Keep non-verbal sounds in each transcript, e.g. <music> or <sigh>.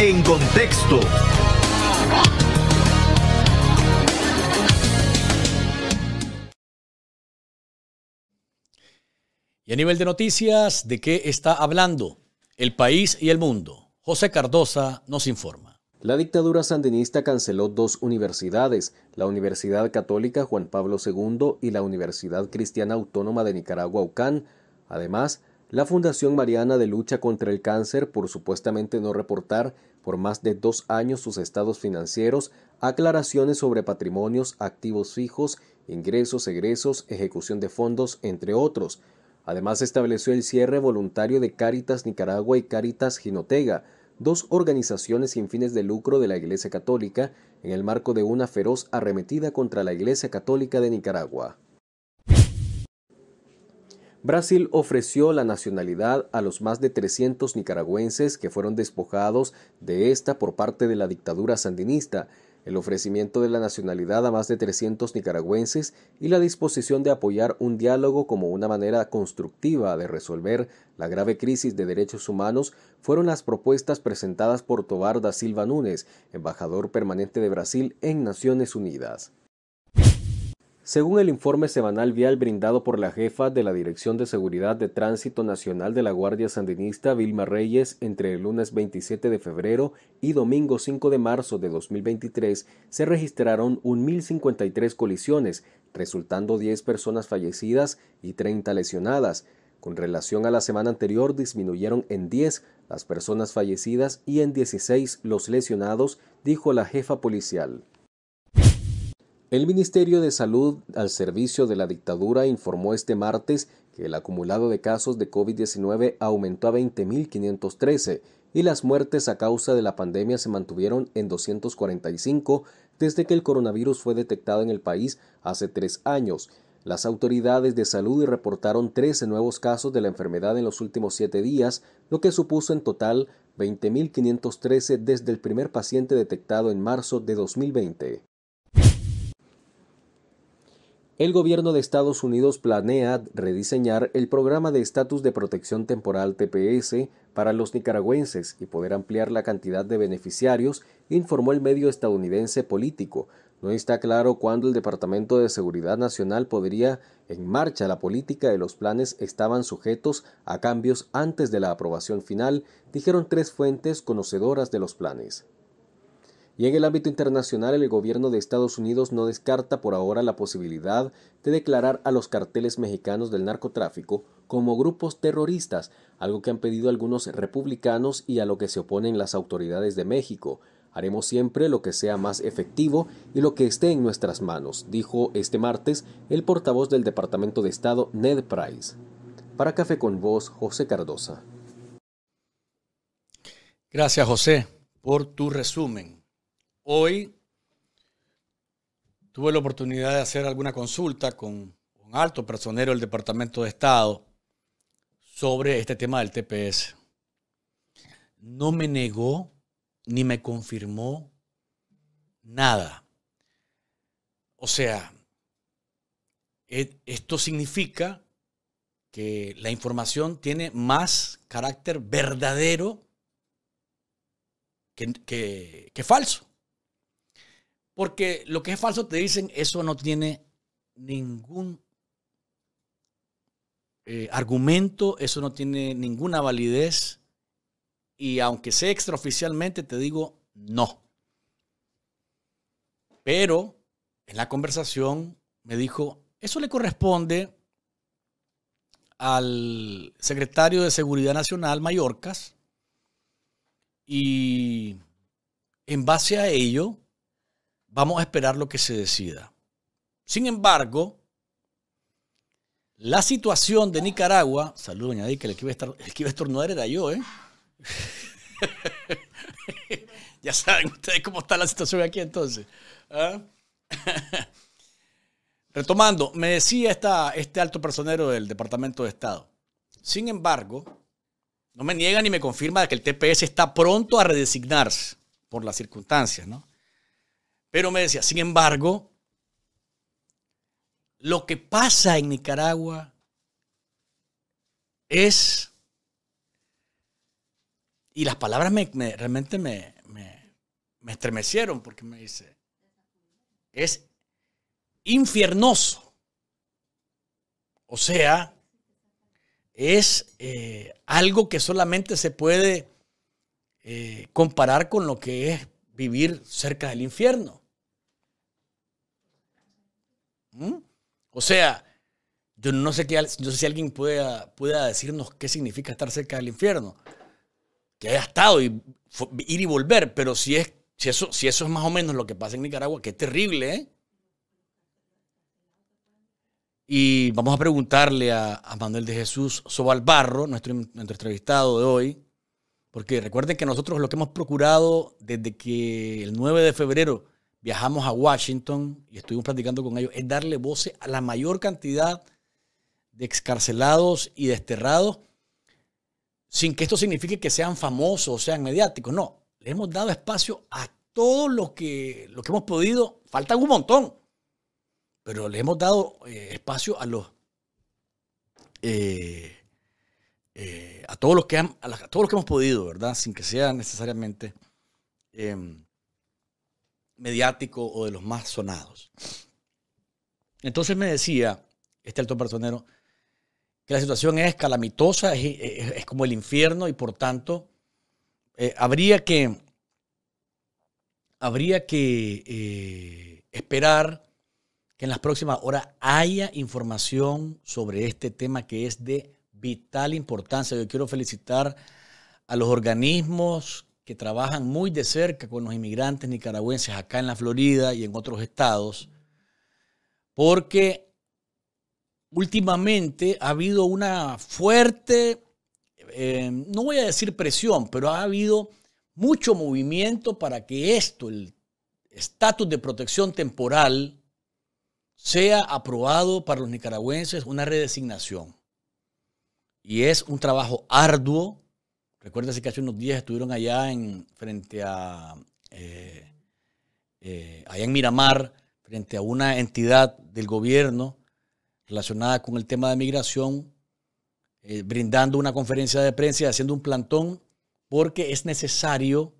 En contexto. Y a nivel de noticias, ¿de qué está hablando el país y el mundo? José Cardosa nos informa. La dictadura sandinista canceló dos universidades, la Universidad Católica Juan Pablo II y la Universidad Cristiana Autónoma de Nicaragua UCAN. Además, la Fundación Mariana de Lucha contra el Cáncer, por supuestamente no reportar por más de dos años sus estados financieros, aclaraciones sobre patrimonios, activos fijos, ingresos, egresos, ejecución de fondos, entre otros. Además estableció el cierre voluntario de Cáritas Nicaragua y Cáritas Ginotega, dos organizaciones sin fines de lucro de la Iglesia Católica, en el marco de una feroz arremetida contra la Iglesia Católica de Nicaragua. Brasil ofreció la nacionalidad a los más de 300 nicaragüenses que fueron despojados de esta por parte de la dictadura sandinista, el ofrecimiento de la nacionalidad a más de 300 nicaragüenses y la disposición de apoyar un diálogo como una manera constructiva de resolver la grave crisis de derechos humanos fueron las propuestas presentadas por Tobar da Silva Nunes, embajador permanente de Brasil en Naciones Unidas. Según el informe semanal vial brindado por la jefa de la Dirección de Seguridad de Tránsito Nacional de la Guardia Sandinista, Vilma Reyes, entre el lunes 27 de febrero y domingo 5 de marzo de 2023 se registraron 1.053 colisiones, resultando 10 personas fallecidas y 30 lesionadas. Con relación a la semana anterior, disminuyeron en 10 las personas fallecidas y en 16 los lesionados, dijo la jefa policial. El Ministerio de Salud al servicio de la dictadura informó este martes que el acumulado de casos de COVID-19 aumentó a 20.513 y las muertes a causa de la pandemia se mantuvieron en 245 desde que el coronavirus fue detectado en el país hace tres años. Las autoridades de salud reportaron 13 nuevos casos de la enfermedad en los últimos siete días, lo que supuso en total 20.513 desde el primer paciente detectado en marzo de 2020. El gobierno de Estados Unidos planea rediseñar el programa de estatus de protección temporal TPS para los nicaragüenses y poder ampliar la cantidad de beneficiarios, informó el medio estadounidense político. No está claro cuándo el Departamento de Seguridad Nacional podría en marcha la política y los planes estaban sujetos a cambios antes de la aprobación final, dijeron tres fuentes conocedoras de los planes. Y en el ámbito internacional, el gobierno de Estados Unidos no descarta por ahora la posibilidad de declarar a los carteles mexicanos del narcotráfico como grupos terroristas, algo que han pedido algunos republicanos y a lo que se oponen las autoridades de México. Haremos siempre lo que sea más efectivo y lo que esté en nuestras manos, dijo este martes el portavoz del Departamento de Estado, Ned Price. Para Café con Voz, José Cardosa. Gracias, José, por tu resumen. Hoy tuve la oportunidad de hacer alguna consulta con un alto personero del Departamento de Estado sobre este tema del TPS. No me negó ni me confirmó nada. O sea, e, esto significa que la información tiene más carácter verdadero que, que falso. Porque lo que es falso te dicen, eso no tiene ningún eh, argumento, eso no tiene ninguna validez. Y aunque sea extraoficialmente, te digo no. Pero en la conversación me dijo, eso le corresponde al secretario de Seguridad Nacional, Mallorcas, y en base a ello, Vamos a esperar lo que se decida. Sin embargo, la situación de Nicaragua, salud doña que el que iba a estornudar era yo, ¿eh? <laughs> ya saben ustedes cómo está la situación aquí entonces. ¿ah? <laughs> Retomando, me decía esta, este alto personero del Departamento de Estado. Sin embargo, no me niega ni me confirma que el TPS está pronto a redesignarse por las circunstancias, ¿no? Pero me decía, sin embargo, lo que pasa en Nicaragua es, y las palabras me, realmente me, estremecieron porque me dice, es infiernoso. O sea, es eh, algo que solamente se puede eh, comparar con lo que es vivir cerca del infierno. ¿Mm? O sea, yo no sé, qué, yo si alguien pueda, pueda decirnos qué significa estar cerca del infierno. Que haya estado y ir y volver, pero si, es, si, eso, si eso es más o menos lo que pasa en Nicaragua, que es terrible, ¿eh? Y vamos a preguntarle a, Manuel de Jesús Sobalbarro, Barro, nuestro entrevistado de hoy, porque recuerden que nosotros lo que hemos procurado desde que el 9 de febrero viajamos a Washington y estuvimos platicando con ellos es darle voces a la mayor cantidad de excarcelados y desterrados sin que esto signifique que sean famosos o sean mediáticos. No, le hemos dado espacio a todos los que, lo que hemos podido. Faltan un montón, pero le hemos dado eh, espacio a los eh, eh, a, todos los que han, todos los que hemos podido, ¿verdad? Sin que sea necesariamente em, mediático o de los más sonados. Entonces me decía este alto personero que la situación es calamitosa, es, es, como el infierno y por tanto eh, habría que, habría que eh, esperar que en las próximas horas haya información sobre este tema que es de vital importancia. Yo quiero felicitar a los organismos que trabajan muy de cerca con los inmigrantes nicaragüenses acá en la Florida y en otros estados, porque últimamente ha habido una fuerte, eh, no voy a decir presión, pero ha habido mucho movimiento para que esto, el estatus de protección temporal, sea aprobado para los nicaragüenses una redesignación. Y es un trabajo arduo. Recuérdense que hace unos días estuvieron allá en, frente a, eh, eh, allá en Miramar, frente a una entidad del gobierno relacionada con el tema de migración, eh, brindando una conferencia de prensa y haciendo un plantón, porque es necesario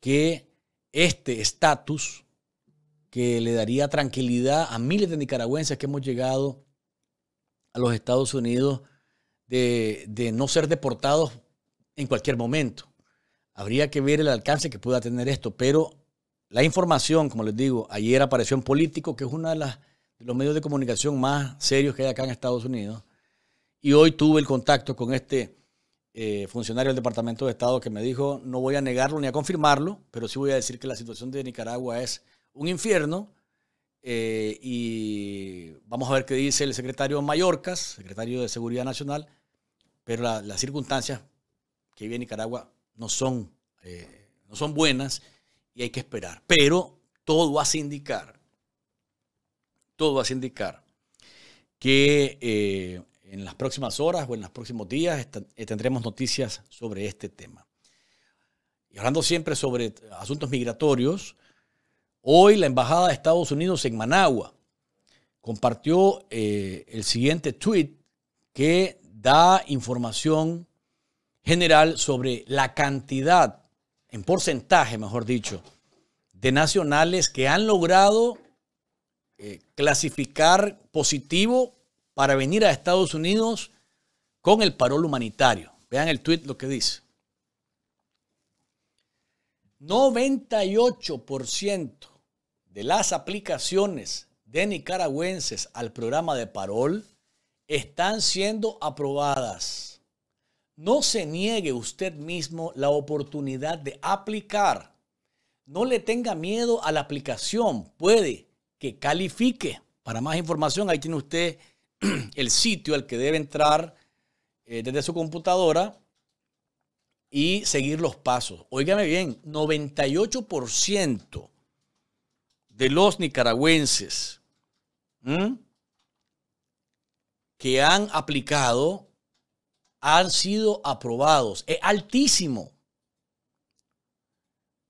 que este estatus que le daría tranquilidad a miles de nicaragüenses que hemos llegado a los Estados Unidos de, no ser deportados en cualquier momento. Habría que ver el alcance que pueda tener esto, pero la información, como les digo, ayer apareció en Político, que es uno de, los medios de comunicación más serios que hay acá en Estados Unidos. Y hoy tuve el contacto con este eh, funcionario del Departamento de Estado que me dijo, no voy a negarlo ni a confirmarlo, pero sí voy a decir que la situación de Nicaragua es un infierno eh, y vamos a ver qué dice el secretario Mallorcas, secretario de Seguridad Nacional, pero las circunstancias que vive Nicaragua no son, eh, no son buenas y hay que esperar. Pero todo hace indicar, todo hace indicar que eh, en las próximas horas o en los próximos días tendremos noticias sobre este tema. Y hablando siempre sobre asuntos migratorios, Hoy la Embajada de Estados Unidos en Managua compartió eh, el siguiente tweet que da información general sobre la cantidad, en porcentaje, mejor dicho, de nacionales que han logrado eh, clasificar positivo para venir a Estados Unidos con el parol humanitario. Vean el tweet lo que dice. 98% de las aplicaciones de nicaragüenses al programa de Parol están siendo aprobadas. No se niegue usted mismo la oportunidad de aplicar. No le tenga miedo a la aplicación. Puede que califique. Para más información, ahí tiene usted <clears throat> el sitio al que debe entrar eh, desde su computadora y seguir los pasos. Óigame bien, 98% de los nicaragüenses que han aplicado han sido aprobados. Es altísimo.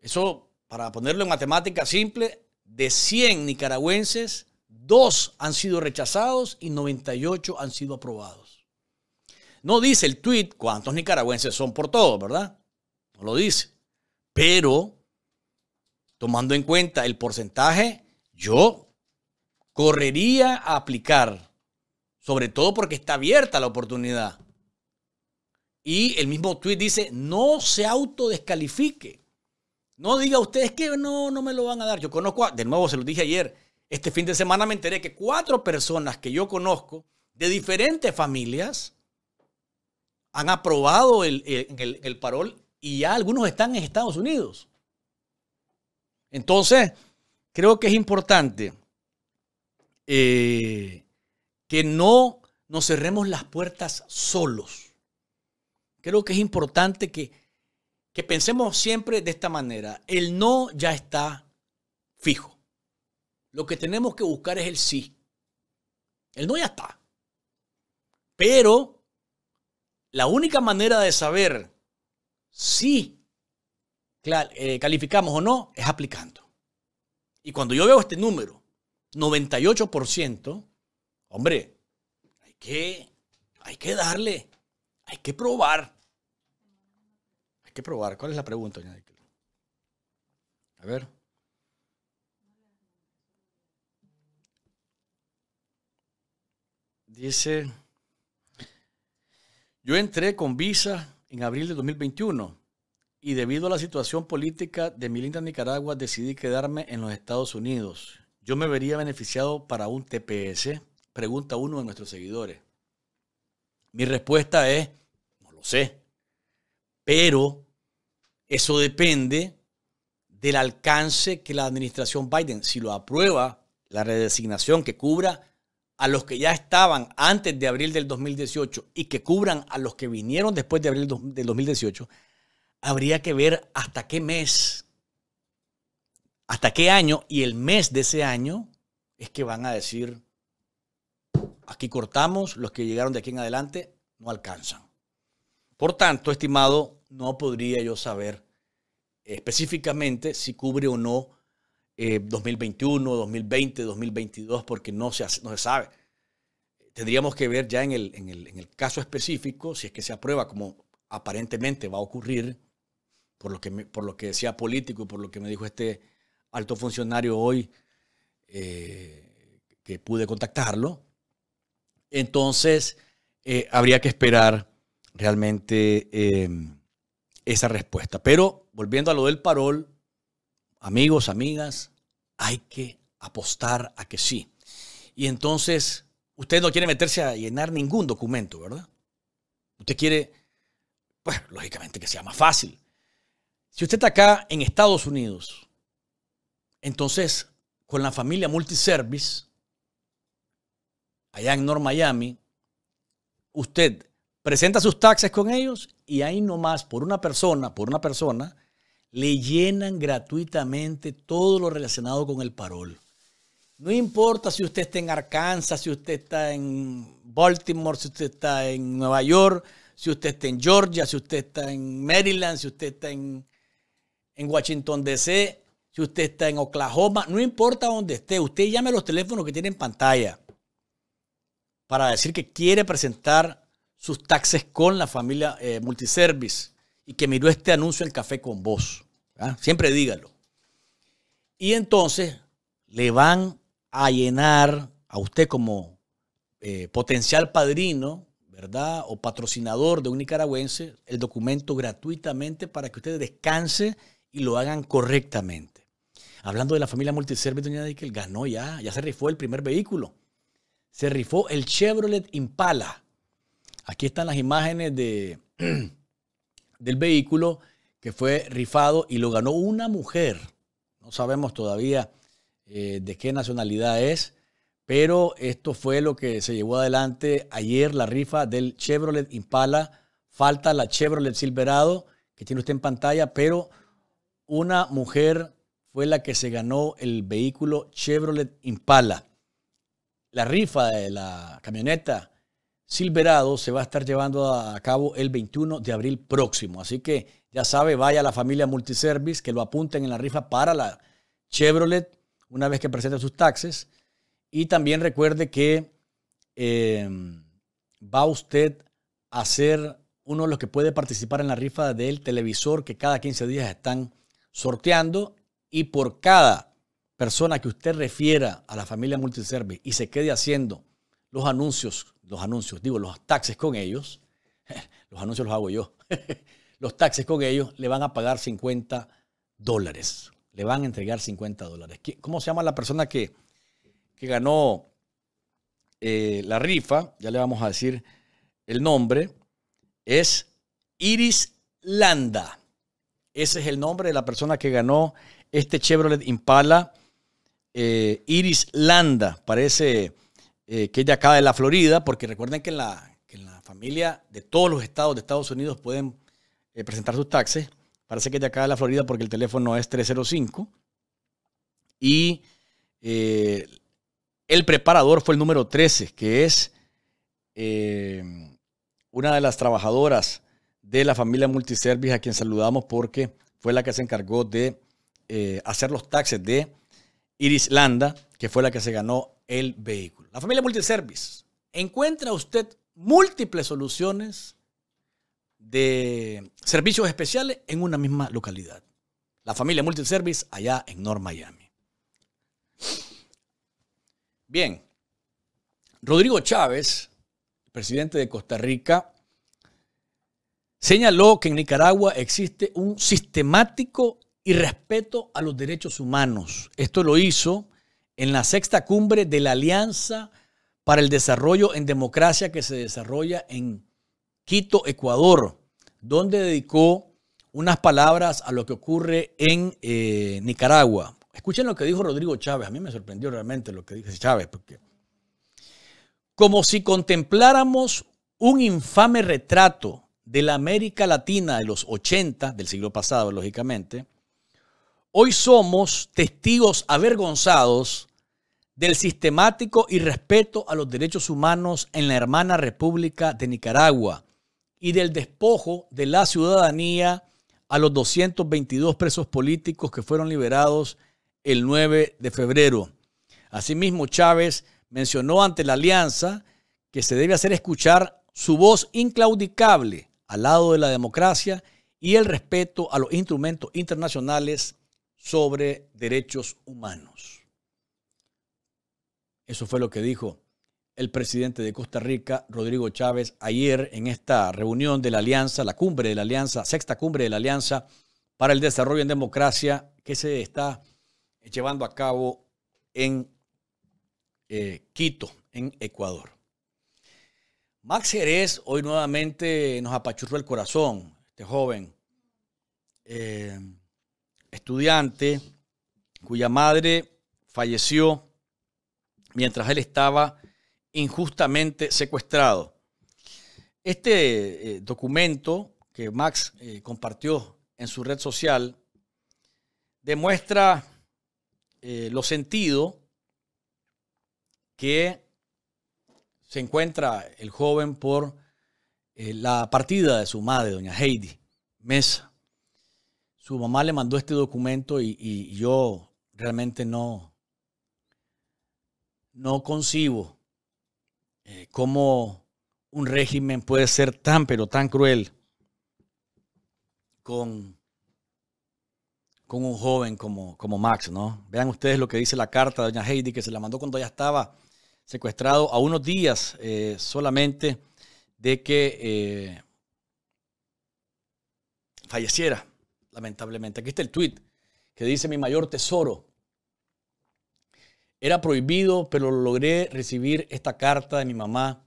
Eso, para ponerlo en matemática simple, de 100 nicaragüenses, 2 han sido rechazados y 98 han sido aprobados. No dice el tweet cuántos nicaragüenses son por todo, ¿verdad? No lo dice. Pero tomando en cuenta el porcentaje, yo correría a aplicar, sobre todo porque está abierta la oportunidad. Y el mismo tweet dice, no se autodescalifique. No diga ustedes que no, no me lo van a dar. Yo conozco, de nuevo se lo dije ayer, este fin de semana me enteré que cuatro personas que yo conozco de diferentes familias han aprobado el, el, el parol y ya algunos están en Estados Unidos. Entonces, creo que es importante eh, que no nos cerremos las puertas solos. Creo que es importante que, que pensemos siempre de esta manera. El no ya está fijo. Lo que tenemos que buscar es el sí. El no ya está. Pero la única manera de saber si eh, calificamos o no, es aplicando. Y cuando yo veo este número, 98%, hombre, hay que, hay que darle, hay que probar. Hay que probar. ¿Cuál es la pregunta, A ver. Dice, yo entré con visa en abril de 2021 y debido a la situación política de mi linda Nicaragua decidí quedarme en los Estados Unidos. Yo me vería beneficiado para un TPS, pregunta uno de nuestros seguidores. Mi respuesta es, no lo sé, pero eso depende del alcance que la administración Biden, si lo aprueba, la redesignación que cubra a los que ya estaban antes de abril del 2018 y que cubran a los que vinieron después de abril del 2018, habría que ver hasta qué mes, hasta qué año y el mes de ese año es que van a decir, aquí cortamos, los que llegaron de aquí en adelante no alcanzan. Por tanto, estimado, no podría yo saber específicamente si cubre o no 2021, 2020, 2022, porque no se, no se sabe. Tendríamos que ver ya en el caso específico, si es que se aprueba como aparentemente va a ocurrir, por lo que, por lo que decía político, y por lo que me dijo este alto funcionario hoy, eh, que pude contactarlo, entonces eh, habría que esperar realmente eh, esa respuesta. Pero volviendo a lo del parol, amigos, amigas, hay que apostar a que sí. Y entonces, usted no quiere meterse a llenar ningún documento, ¿verdad? Usted quiere, pues lógicamente que sea más fácil. Si usted está acá en Estados Unidos, entonces con la familia Multiservice, allá en North Miami, usted presenta sus taxes con ellos y ahí nomás por una persona, por una persona, le llenan gratuitamente todo lo relacionado con el parol. No importa si usted está en Arkansas, si usted está en Baltimore, si usted está en Nueva York, si usted está en Georgia, si usted está en Maryland, si usted está en en Washington DC, si usted está en Oklahoma, no importa dónde esté, usted llame a los teléfonos que tiene en pantalla para decir que quiere presentar sus taxes con la familia eh, Multiservice y que miró este anuncio en Café con Vos. Siempre dígalo. Y entonces le van a llenar a usted como eh, potencial padrino, ¿verdad? O patrocinador de un nicaragüense, el documento gratuitamente para que usted descanse y lo hagan correctamente. Hablando de la familia multiservice, doña ganó ya, ya se rifó el primer vehículo. Se rifó el Chevrolet Impala. Aquí están las imágenes de, <clears throat> del vehículo que fue rifado y lo ganó una mujer. No sabemos todavía eh, de qué nacionalidad es, pero esto fue lo que se llevó adelante ayer, la rifa del Chevrolet Impala. Falta la Chevrolet Silverado, que tiene usted en pantalla, pero una mujer fue la que se ganó el vehículo Chevrolet Impala. La rifa de la camioneta Silverado se va a estar llevando a cabo el 21 de abril próximo. Así que ya sabe, vaya a la familia Multiservice que lo apunten en la rifa para la Chevrolet una vez que presente sus taxes. Y también recuerde que em, va usted a ser uno de los que puede participar en la rifa del televisor que cada 15 días están sorteando y por cada persona que usted refiera a la familia Multiservice y se quede haciendo los anuncios, los anuncios, digo, los taxes con ellos, <laughs> los anuncios los hago yo, <laughs> los taxes con ellos, le van a pagar 50 dólares. Le van a entregar 50 dólares. ¿Cómo se llama la persona que, que ganó eh, la rifa? Ya le vamos a decir el nombre. Es Iris Landa. Ese es el nombre de la persona que ganó este Chevrolet Impala. Eh, Iris Landa, parece eh, que ella acaba de la Florida, porque recuerden que en, la, la familia de todos los estados de Estados Unidos pueden eh, presentar sus taxes. Parece que ella acaba de la Florida porque el teléfono es 305. Y el preparador fue el número 13, que es una de las trabajadoras de la familia Multiservice, a quien saludamos porque fue la que se encargó de eh, hacer los taxes de Irislanda, que fue la que se ganó el vehículo. La familia Multiservice. Encuentra usted múltiples soluciones de servicios especiales en una misma localidad. La familia Multiservice allá en North Miami. Bien, Rodrigo Chávez, presidente de Costa Rica, señaló que en Nicaragua existe un sistemático irrespeto a los derechos humanos. Esto lo hizo en la sexta cumbre de la Alianza para el Desarrollo en Democracia que se desarrolla en Quito, Ecuador, donde dedicó unas palabras a lo que ocurre en eh, Nicaragua. Escuchen lo que dijo Rodrigo Chávez. A mí me sorprendió realmente lo que dijo Chávez, porque como si contempláramos un infame retrato de la América Latina de los 80, del siglo pasado, lógicamente, hoy somos testigos avergonzados del sistemático irrespeto a los derechos humanos en la hermana República de Nicaragua y del despojo de la ciudadanía a los 222 presos políticos que fueron liberados el 9 de febrero. Asimismo, Chávez mencionó ante la alianza que se debe hacer escuchar su voz inclaudicable al lado de la democracia y el respeto a los instrumentos internacionales sobre derechos humanos. Eso fue lo que dijo el presidente de Costa Rica, Rodrigo Chávez, ayer en esta reunión de la Alianza, la cumbre de la Alianza, sexta cumbre de la Alianza para el Desarrollo en Democracia, que se está llevando a cabo en eh, Quito, en Ecuador. Max Jerez hoy nuevamente nos apachurró el corazón, este joven eh, estudiante cuya madre falleció mientras él estaba injustamente secuestrado. Este eh, documento que Max eh, compartió en su red social demuestra lo sentido que se encuentra el joven por eh, la partida de su madre, doña Heidi Mesa. Su mamá le mandó este documento y, yo realmente no, no concibo eh, cómo un régimen puede ser tan, pero tan cruel con, con un joven como, como Max, ¿no? Vean ustedes lo que dice la carta de doña Heidi que se la mandó cuando ya estaba secuestrado a unos días eh, solamente de que eh, falleciera, lamentablemente. Aquí está el tweet que dice mi mayor tesoro. Era prohibido, pero logré recibir esta carta de mi mamá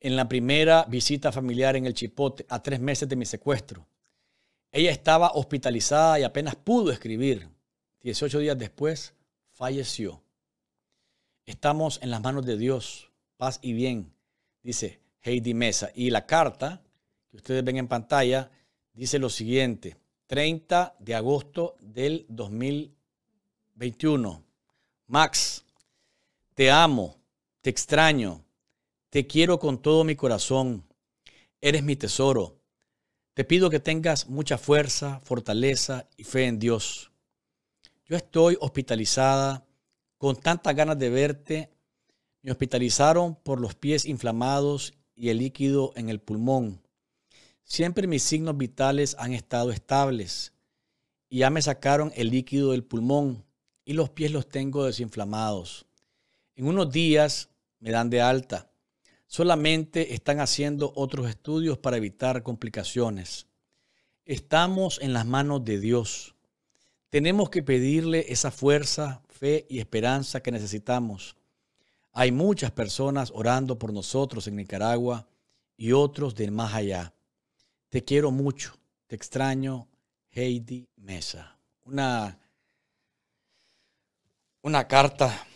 en la primera visita familiar en el Chipote, a tres meses de mi secuestro. Ella estaba hospitalizada y apenas pudo escribir. 18 días después, falleció. Estamos en las manos de Dios, paz y bien, dice Heidi Mesa. Y la carta que ustedes ven en pantalla dice lo siguiente, 30 de agosto del 2021. Max, te amo, te extraño, te quiero con todo mi corazón, eres mi tesoro. Te pido que tengas mucha fuerza, fortaleza y fe en Dios. Yo estoy hospitalizada con tantas ganas de verte. Me hospitalizaron por los pies inflamados y el líquido en el pulmón. Siempre mis signos vitales han estado estables y ya me sacaron el líquido del pulmón y los pies los tengo desinflamados. En unos días me dan de alta. Solamente están haciendo otros estudios para evitar complicaciones. Estamos en las manos de Dios. Tenemos que pedirle esa fuerza fe y esperanza que necesitamos. Hay muchas personas orando por nosotros en Nicaragua y otros de más allá. Te quiero mucho, te extraño, Heidi Mesa. Una, una carta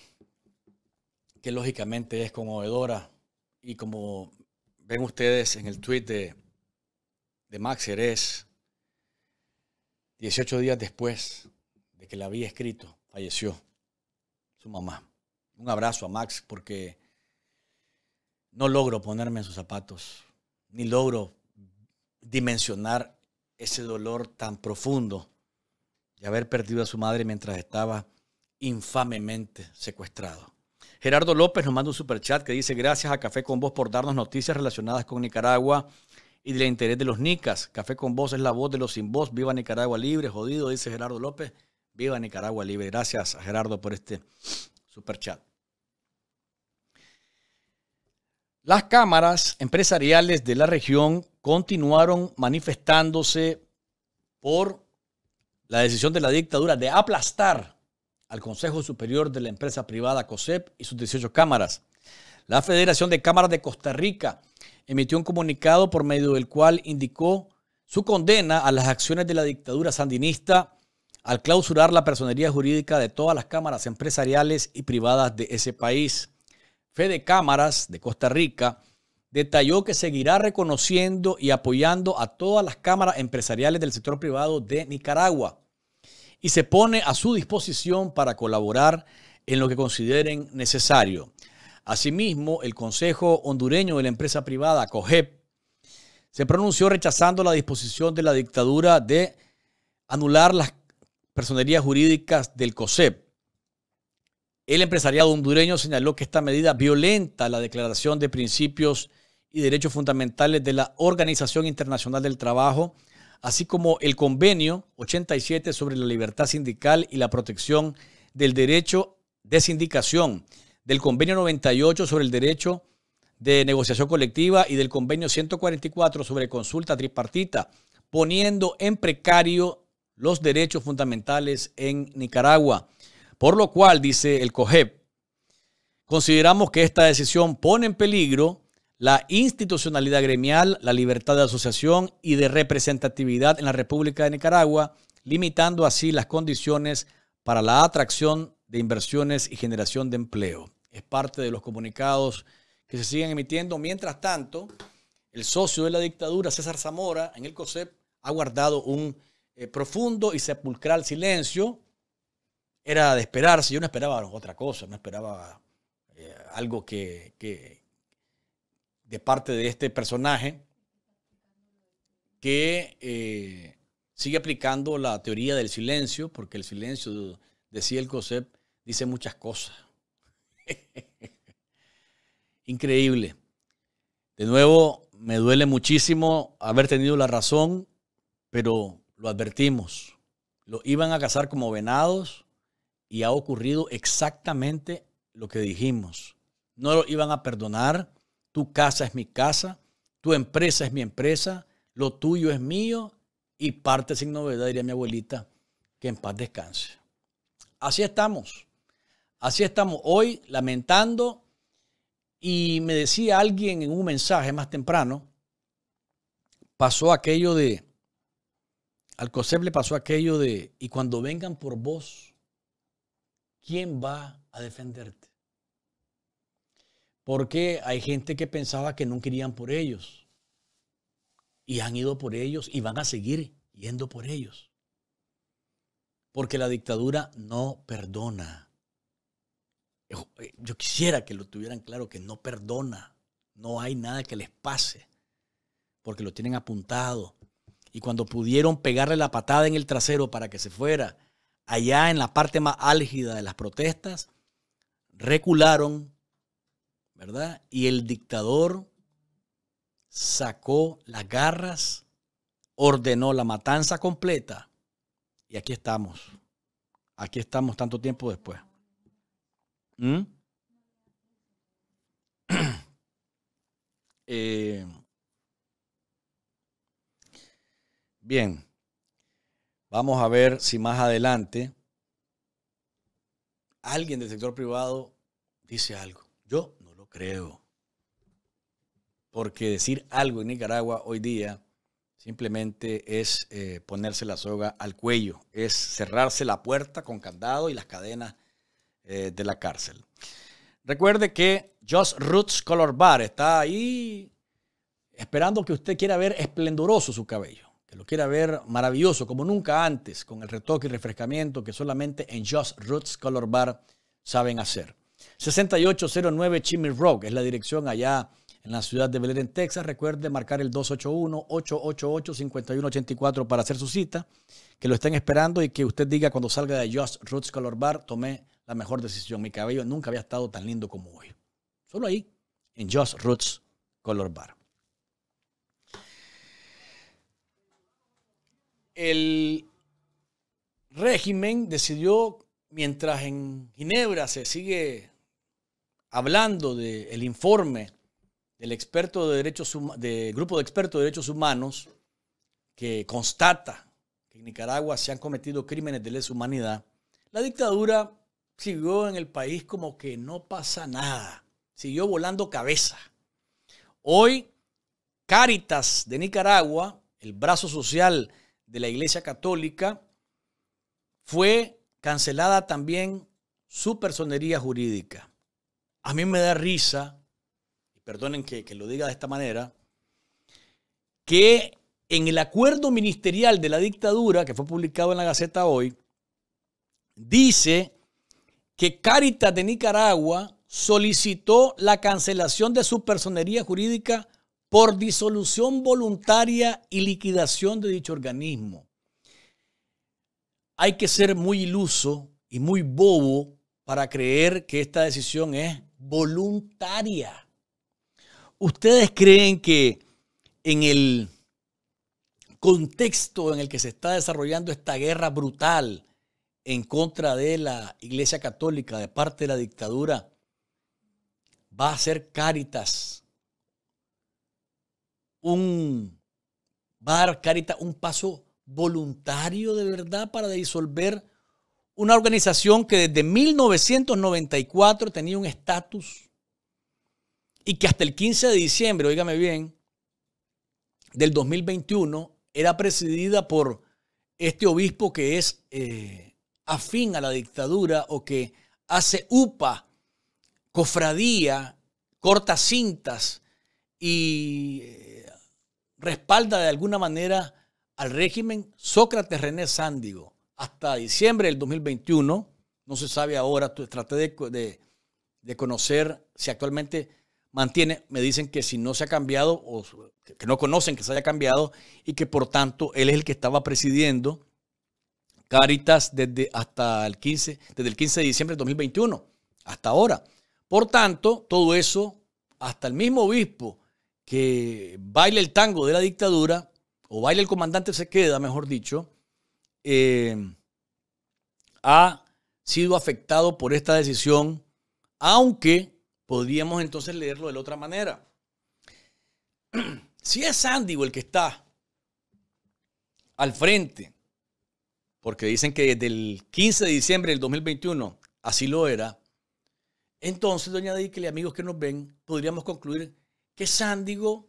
que lógicamente es conmovedora y como ven ustedes en el tweet de, de Max Jerez, 18 días después de que la había escrito, falleció su mamá. Un abrazo a Max porque no logro ponerme en sus zapatos, ni logro dimensionar ese dolor tan profundo de haber perdido a su madre mientras estaba infamemente secuestrado. Gerardo López nos manda un superchat que dice gracias a Café con Vos por darnos noticias relacionadas con Nicaragua y del interés de los nicas. Café con Vos es la voz de los sin voz. Viva Nicaragua libre, jodido, dice Gerardo López. Viva Nicaragua Libre. Gracias a Gerardo por este super chat. Las cámaras empresariales de la región continuaron manifestándose por la decisión de la dictadura de aplastar al Consejo Superior de la Empresa Privada COSEP y sus 18 cámaras. La Federación de Cámaras de Costa Rica emitió un comunicado por medio del cual indicó su condena a las acciones de la dictadura sandinista al clausurar la personería jurídica de todas las cámaras empresariales y privadas de ese país. Fede Cámaras de Costa Rica detalló que seguirá reconociendo y apoyando a todas las cámaras empresariales del sector privado de Nicaragua y se pone a su disposición para colaborar en lo que consideren necesario. Asimismo, el Consejo Hondureño de la Empresa Privada, COGEP, se pronunció rechazando la disposición de la dictadura de anular las personerías jurídicas del COSEP. El empresariado hondureño señaló que esta medida violenta la Declaración de Principios y Derechos Fundamentales de la Organización Internacional del Trabajo, así como el Convenio 87 sobre la libertad sindical y la protección del derecho de sindicación, del Convenio 98 sobre el derecho de negociación colectiva y del Convenio 144 sobre consulta tripartita, poniendo en precario los derechos fundamentales en Nicaragua. Por lo cual, dice el COGEP, consideramos que esta decisión pone en peligro la institucionalidad gremial, la libertad de asociación y de representatividad en la República de Nicaragua, limitando así las condiciones para la atracción de inversiones y generación de empleo. Es parte de los comunicados que se siguen emitiendo. Mientras tanto, el socio de la dictadura, César Zamora, en el COSEP, ha guardado un eh, profundo y sepulcral silencio. Era de esperarse. Yo no esperaba otra cosa, no esperaba eh, algo que, de parte de este personaje que eh, sigue aplicando la teoría del silencio, porque el silencio, decía el COSEP, dice muchas cosas. <laughs> Increíble. De nuevo, me duele muchísimo haber tenido la razón, pero lo advertimos. Lo iban a cazar como venados y ha ocurrido exactamente lo que dijimos. No lo iban a perdonar. Tu casa es mi casa, tu empresa es mi empresa, lo tuyo es mío y parte sin novedad, diría mi abuelita, que en paz descanse. Así estamos. Así estamos hoy lamentando y me decía alguien en un mensaje más temprano, pasó aquello de al coser le pasó aquello de, y cuando vengan por vos, ¿quién va a defenderte? Porque hay gente que pensaba que no querían por ellos. Y han ido por ellos y van a seguir yendo por ellos. Porque la dictadura no perdona. Eh, yo quisiera que lo tuvieran claro, que no perdona. No hay nada que les pase. Porque lo tienen apuntado y cuando pudieron pegarle la patada en el trasero para que se fuera allá en la parte más álgida de las protestas, recularon, ¿verdad? Y el dictador sacó las garras, ordenó la matanza completa y aquí estamos. Aquí estamos tanto tiempo después. ¿Mm? <clears throat> Eh, Bien, vamos a ver si más adelante alguien del sector privado dice algo. Yo no lo creo. Porque decir algo en Nicaragua hoy día simplemente es eh, ponerse la soga al cuello, es cerrarse la puerta con candado y las cadenas eh, de la cárcel. Recuerde que Just Roots Color Bar está ahí esperando que usted quiera ver esplendoroso su cabello lo quiera ver maravilloso, como nunca antes, con el retoque y refrescamiento que solamente en Just Roots Color Bar saben hacer. 6809 Chimney Rock es la dirección allá en la ciudad de Belén, Texas. Recuerde marcar el 281-888-5184 para hacer su cita, que lo estén esperando y que usted diga cuando salga de Just Roots Color Bar, tomé la mejor decisión. Mi cabello nunca había estado tan lindo como hoy. Solo ahí, en Just Roots Color Bar. el régimen decidió, mientras en Ginebra se sigue hablando del informe del experto de derechos grupo de expertos de derechos humanos que constata que en Nicaragua se han cometido crímenes de lesa humanidad, la dictadura siguió en el país como que no pasa nada, siguió volando cabeza. Hoy, Cáritas de Nicaragua, el brazo social de la Iglesia Católica, fue cancelada también su personería jurídica. A mí me da risa, y perdonen que, lo diga de esta manera, que en el acuerdo ministerial de la dictadura, que fue publicado en la Gaceta hoy, dice que Caritas de Nicaragua solicitó la cancelación de su personería jurídica por disolución voluntaria y liquidación de dicho organismo. Hay que ser muy iluso y muy bobo para creer que esta decisión es voluntaria. ¿Ustedes creen que en el contexto en el que se está desarrollando esta guerra brutal en contra de la Iglesia Católica de parte de la dictadura, va a ser caritas un, va a un paso voluntario de verdad para disolver una organización que desde 1994 tenía un estatus y que hasta el 15 de diciembre, oígame bien, del 2021 era presidida por este obispo que es eh, afín a la dictadura o que hace UPA, cofradía, corta cintas y respalda de alguna manera al régimen Sócrates René Sándigo. Hasta diciembre del 2021, no se sabe ahora, traté de, de, conocer si actualmente mantiene, me dicen que si no se ha cambiado, o que no conocen que se haya cambiado, y que por tanto él es el que estaba presidiendo Caritas desde hasta el 15, desde el 15 de diciembre del 2021, hasta ahora. Por tanto, todo eso, hasta el mismo obispo que baile el tango de la dictadura, o baile el comandante se queda, mejor dicho, eh, ha sido afectado por esta decisión, aunque podríamos entonces leerlo de la otra manera. Si es o el que está al frente, porque dicen que desde el 15 de diciembre del 2021 así lo era, entonces, doña y amigos que nos ven, podríamos concluir que Sándigo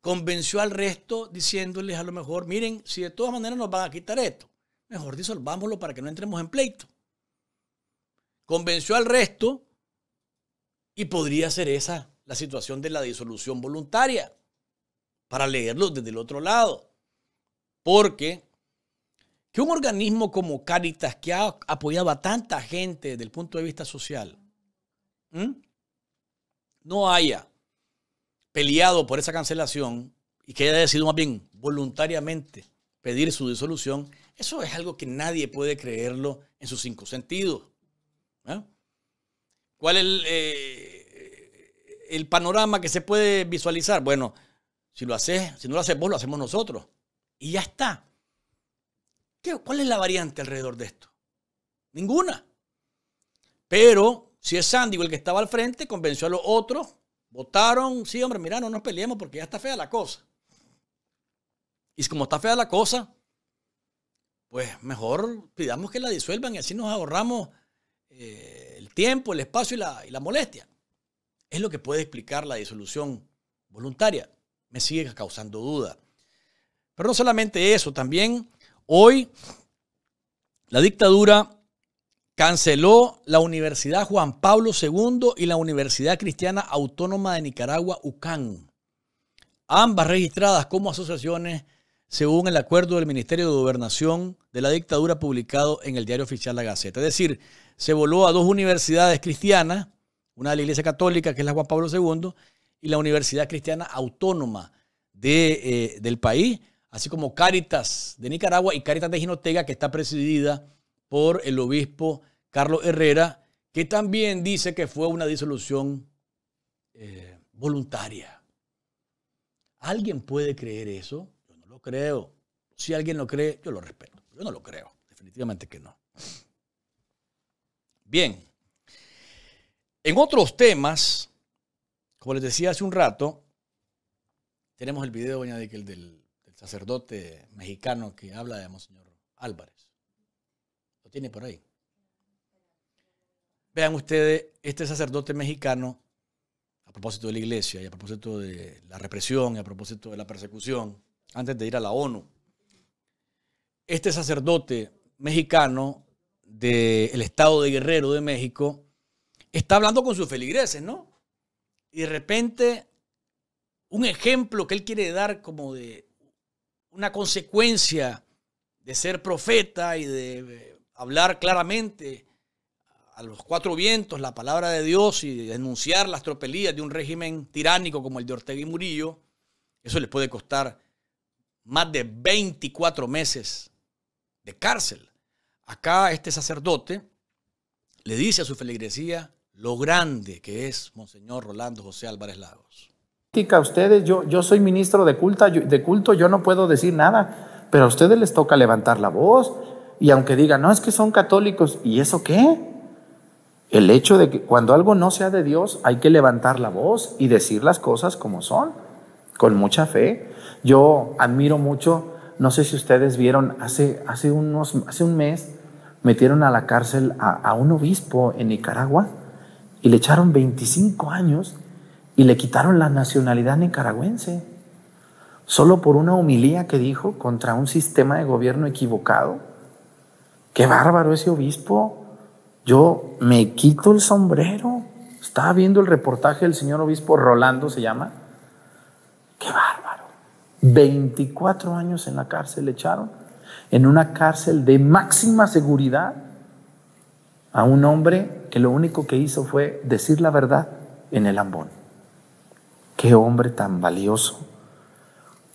convenció al resto diciéndoles a lo mejor, miren, si de todas maneras nos van a quitar esto, mejor disolvámoslo para que no entremos en pleito. Convenció al resto y podría ser esa la situación de la disolución voluntaria, para leerlo desde el otro lado. Porque que un organismo como Caritas, que ha apoyado a tanta gente desde el punto de vista social, no haya peleado por esa cancelación y que haya decidido más bien voluntariamente pedir su disolución, eso es algo que nadie puede creerlo en sus cinco sentidos. ¿Cuál es eh, el, panorama que se puede visualizar? Bueno, si lo haces, si no lo haces vos, lo hacemos nosotros. Y ya está. ¿Qué, ¿Cuál es la variante alrededor de esto? Ninguna. Pero si es Sandy el que estaba al frente, convenció a los otros Votaron, sí, hombre, mira, no nos peleemos porque ya está fea la cosa. Y como está fea la cosa, pues mejor pidamos que la disuelvan y así nos ahorramos eh, el tiempo, el espacio y la, y la molestia. Es lo que puede explicar la disolución voluntaria. Me sigue causando duda. Pero no solamente eso, también hoy la dictadura canceló la Universidad Juan Pablo II y la Universidad Cristiana Autónoma de Nicaragua, UCAN, ambas registradas como asociaciones según el acuerdo del Ministerio de Gobernación de la dictadura publicado en el diario oficial La Gaceta. Es decir, se voló a dos universidades cristianas, una de la Iglesia Católica, que es la Juan Pablo II, y la Universidad Cristiana Autónoma de, eh, del país, así como Cáritas de Nicaragua y Cáritas de Ginotega, que está presidida por el obispo Carlos Herrera, que también dice que fue una disolución eh, voluntaria. ¿Alguien puede creer eso? Yo no lo creo. Si alguien lo cree, yo lo respeto. Yo no lo creo, definitivamente que no. Bien, en otros temas, como les decía hace un rato, tenemos el video de el del, del sacerdote mexicano que habla de Monseñor Álvarez. Lo tiene por ahí. Vean ustedes, este sacerdote mexicano, a propósito de la iglesia y a propósito de la represión y a propósito de la persecución, antes de ir a la ONU, este sacerdote mexicano del estado de Guerrero de México está hablando con sus feligreses, ¿no? Y de repente un ejemplo que él quiere dar como de una consecuencia de ser profeta y de eh, hablar claramente a los cuatro vientos la palabra de Dios y denunciar las tropelías de un régimen tiránico como el de Ortega y Murillo, eso les puede costar más de 24 meses de cárcel. Acá este sacerdote le dice a su feligresía lo grande que es Monseñor Rolando José Álvarez Lagos. Ustedes, yo, yo soy ministro de culto, de culto, yo no puedo decir nada, pero a ustedes les toca levantar la voz y aunque digan, no, es que son católicos, ¿y eso qué? El hecho de que cuando algo no sea de Dios hay que levantar la voz y decir las cosas como son, con mucha fe. Yo admiro mucho, no sé si ustedes vieron, hace, hace, unos, hace un mes metieron a la cárcel a, un obispo en Nicaragua y le echaron 25 años y le quitaron la nacionalidad nicaragüense, solo por una humilía que dijo contra un sistema de gobierno equivocado. Qué bárbaro ese obispo. Yo me quito el sombrero. Estaba viendo el reportaje del señor obispo Rolando, se llama. ¡Qué bárbaro! 24 años en la cárcel le echaron, en una cárcel de máxima seguridad, a un hombre que lo único que hizo fue decir la verdad en el ambón. ¡Qué hombre tan valioso!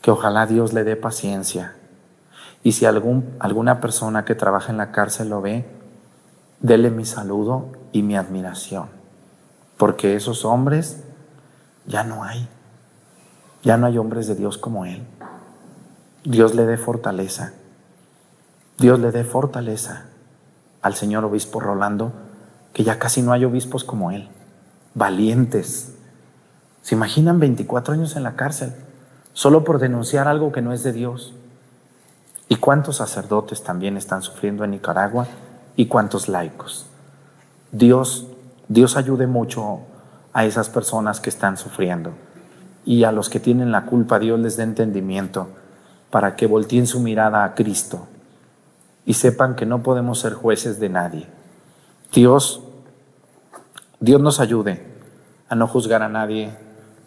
Que ojalá Dios le dé paciencia. Y si algún, alguna persona que trabaja en la cárcel lo ve, dele mi saludo y mi admiración, porque esos hombres ya no hay, ya no hay hombres de Dios como Él. Dios le dé fortaleza, Dios le dé fortaleza al señor obispo Rolando, que ya casi no hay obispos como Él, valientes. ¿Se imaginan 24 años en la cárcel solo por denunciar algo que no es de Dios? ¿Y cuántos sacerdotes también están sufriendo en Nicaragua? y cuántos laicos. Dios, Dios ayude mucho a esas personas que están sufriendo y a los que tienen la culpa, Dios les dé entendimiento para que volteen su mirada a Cristo y sepan que no podemos ser jueces de nadie. Dios, Dios nos ayude a no juzgar a nadie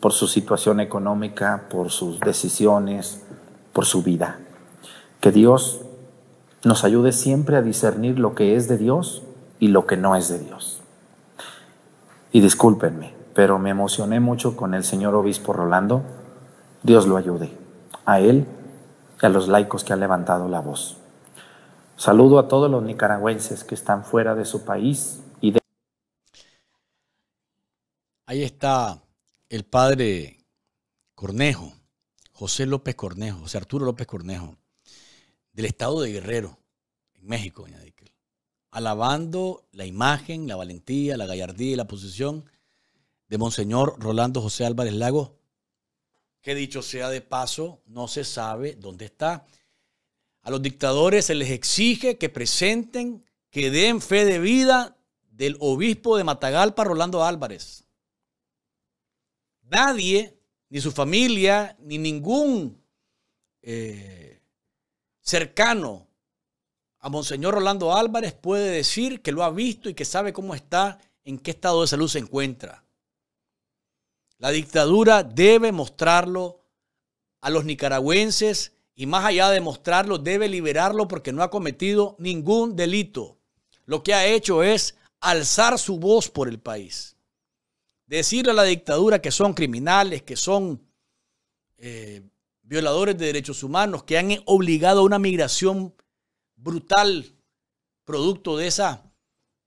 por su situación económica, por sus decisiones, por su vida. Que Dios nos ayude siempre a discernir lo que es de Dios y lo que no es de Dios. Y discúlpenme, pero me emocioné mucho con el señor obispo Rolando. Dios lo ayude, a él y a los laicos que han levantado la voz. Saludo a todos los nicaragüenses que están fuera de su país y de... Ahí está el padre Cornejo, José López Cornejo, José Arturo López Cornejo del estado de Guerrero, en México, alabando la imagen, la valentía, la gallardía y la posición de Monseñor Rolando José Álvarez Lago, que dicho sea de paso, no se sabe dónde está. A los dictadores se les exige que presenten, que den fe de vida del obispo de Matagalpa, Rolando Álvarez. Nadie, ni su familia, ni ningún eh, cercano a Monseñor Rolando Álvarez puede decir que lo ha visto y que sabe cómo está, en qué estado de salud se encuentra. La dictadura debe mostrarlo a los nicaragüenses y más allá de mostrarlo, debe liberarlo porque no ha cometido ningún delito. Lo que ha hecho es alzar su voz por el país. Decirle a la dictadura que son criminales, que son eh, violadores de derechos humanos, que han obligado a una migración brutal producto de, esa,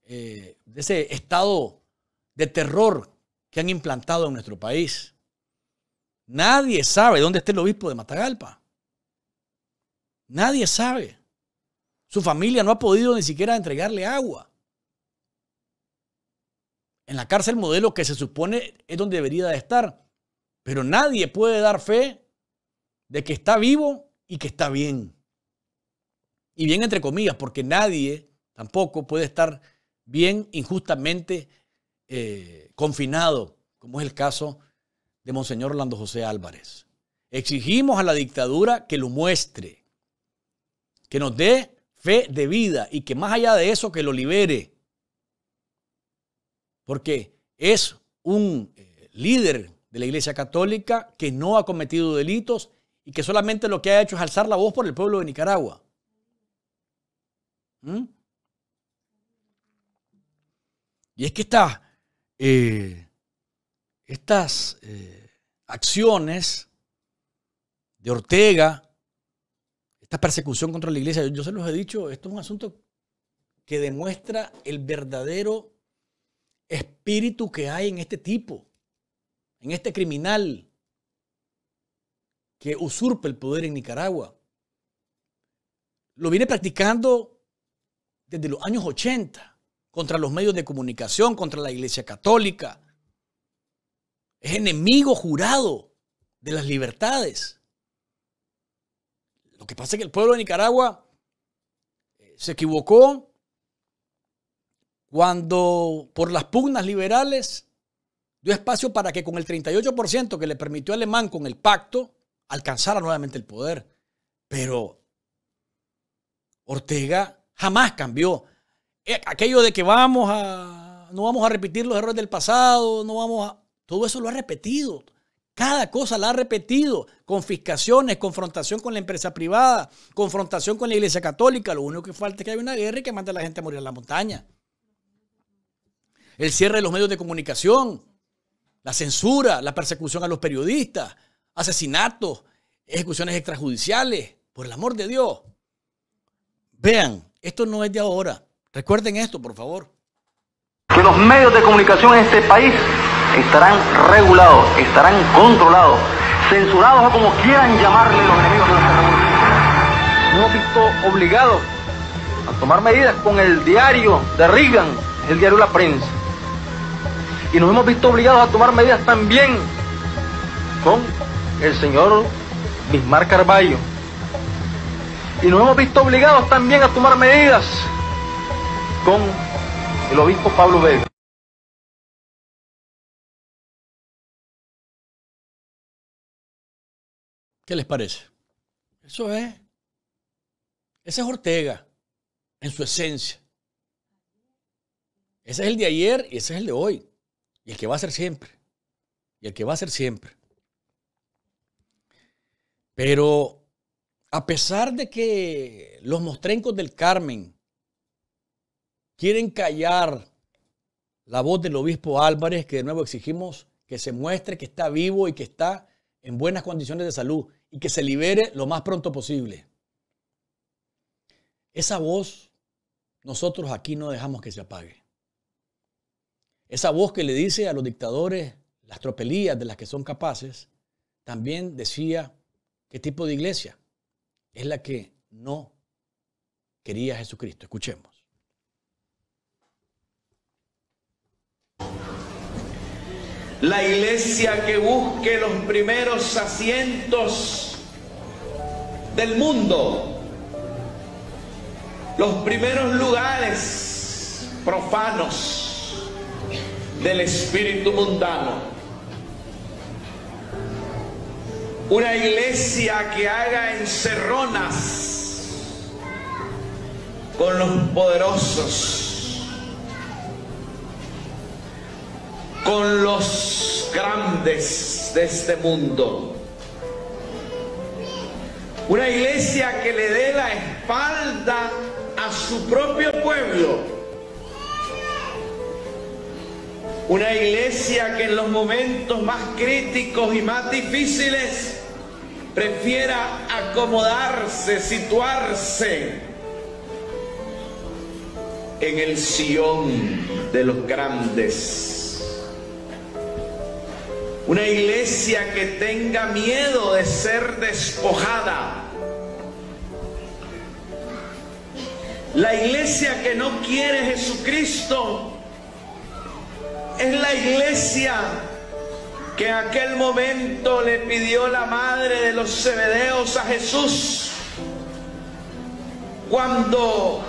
eh, de ese estado de terror que han implantado en nuestro país. Nadie sabe dónde está el obispo de Matagalpa. Nadie sabe. Su familia no ha podido ni siquiera entregarle agua. En la cárcel modelo que se supone es donde debería de estar. Pero nadie puede dar fe de que está vivo y que está bien. Y bien entre comillas, porque nadie tampoco puede estar bien injustamente eh, confinado, como es el caso de Monseñor Orlando José Álvarez. Exigimos a la dictadura que lo muestre, que nos dé fe de vida y que más allá de eso que lo libere. Porque es un eh, líder de la Iglesia Católica que no ha cometido delitos y que solamente lo que ha hecho es alzar la voz por el pueblo de Nicaragua. ¿Mm? Y es que eh, estas eh, acciones de Ortega, esta persecución contra la iglesia, yo se los he dicho, esto es un asunto que demuestra el verdadero espíritu que hay en este tipo, en este criminal que usurpa el poder en Nicaragua. Lo viene practicando desde los años 80 contra los medios de comunicación, contra la Iglesia Católica. Es enemigo jurado de las libertades. Lo que pasa es que el pueblo de Nicaragua eh, se equivocó cuando por las pugnas liberales dio espacio para que con el 38% que le permitió Alemán con el pacto, alcanzara nuevamente el poder. Pero Ortega jamás cambió. Eh, aquello de que vamos a, no vamos a repetir los errores del pasado, no vamos a... Todo eso lo ha repetido. Cada cosa la ha repetido. Confiscaciones, confrontación con la empresa privada, confrontación con la iglesia católica. Lo único que falta es que haya una guerra y que mande a la gente a morir en la montaña. El cierre de los medios de comunicación, la censura, la persecución a los periodistas, asesinatos, ejecuciones extrajudiciales, por el amor de Dios. Vean, esto no es de ahora. Recuerden esto, por favor. Que los medios de comunicación en este país estarán regulados, estarán controlados, censurados o como quieran llamarle los enemigos de nuestra Nos hemos visto obligados a tomar medidas con el diario de Reagan, el diario La Prensa. Y nos hemos visto obligados a tomar medidas también con el señor Bismar Carballo. Y nos hemos visto obligados también a tomar medidas con el obispo Pablo Vega. ¿Qué les parece? Eso es. Ese es Ortega, en su esencia. Ese es el de ayer y ese es el de hoy. Y el que va a ser siempre. Y el que va a ser siempre. Pero a pesar de que los mostrencos del Carmen quieren callar la voz del obispo Álvarez, que de nuevo exigimos que se muestre que está vivo y que está en buenas condiciones de salud y que se libere lo más pronto posible. Esa voz nosotros aquí no dejamos que se apague. Esa voz que le dice a los dictadores las tropelías de las que son capaces, también decía ¿Qué tipo de iglesia? Es la que no quería Jesucristo. Escuchemos. La iglesia que busque los primeros asientos del mundo, los primeros lugares profanos del espíritu mundano Una iglesia que haga encerronas con los poderosos, con los grandes de este mundo. Una iglesia que le dé la espalda a su propio pueblo Una iglesia que en los momentos más críticos y más difíciles prefiera acomodarse, situarse en el sillón de los grandes. Una iglesia que tenga miedo de ser despojada. La iglesia que no quiere Jesucristo es la iglesia que en aquel momento le pidió la madre de los Zebedeos a Jesús cuando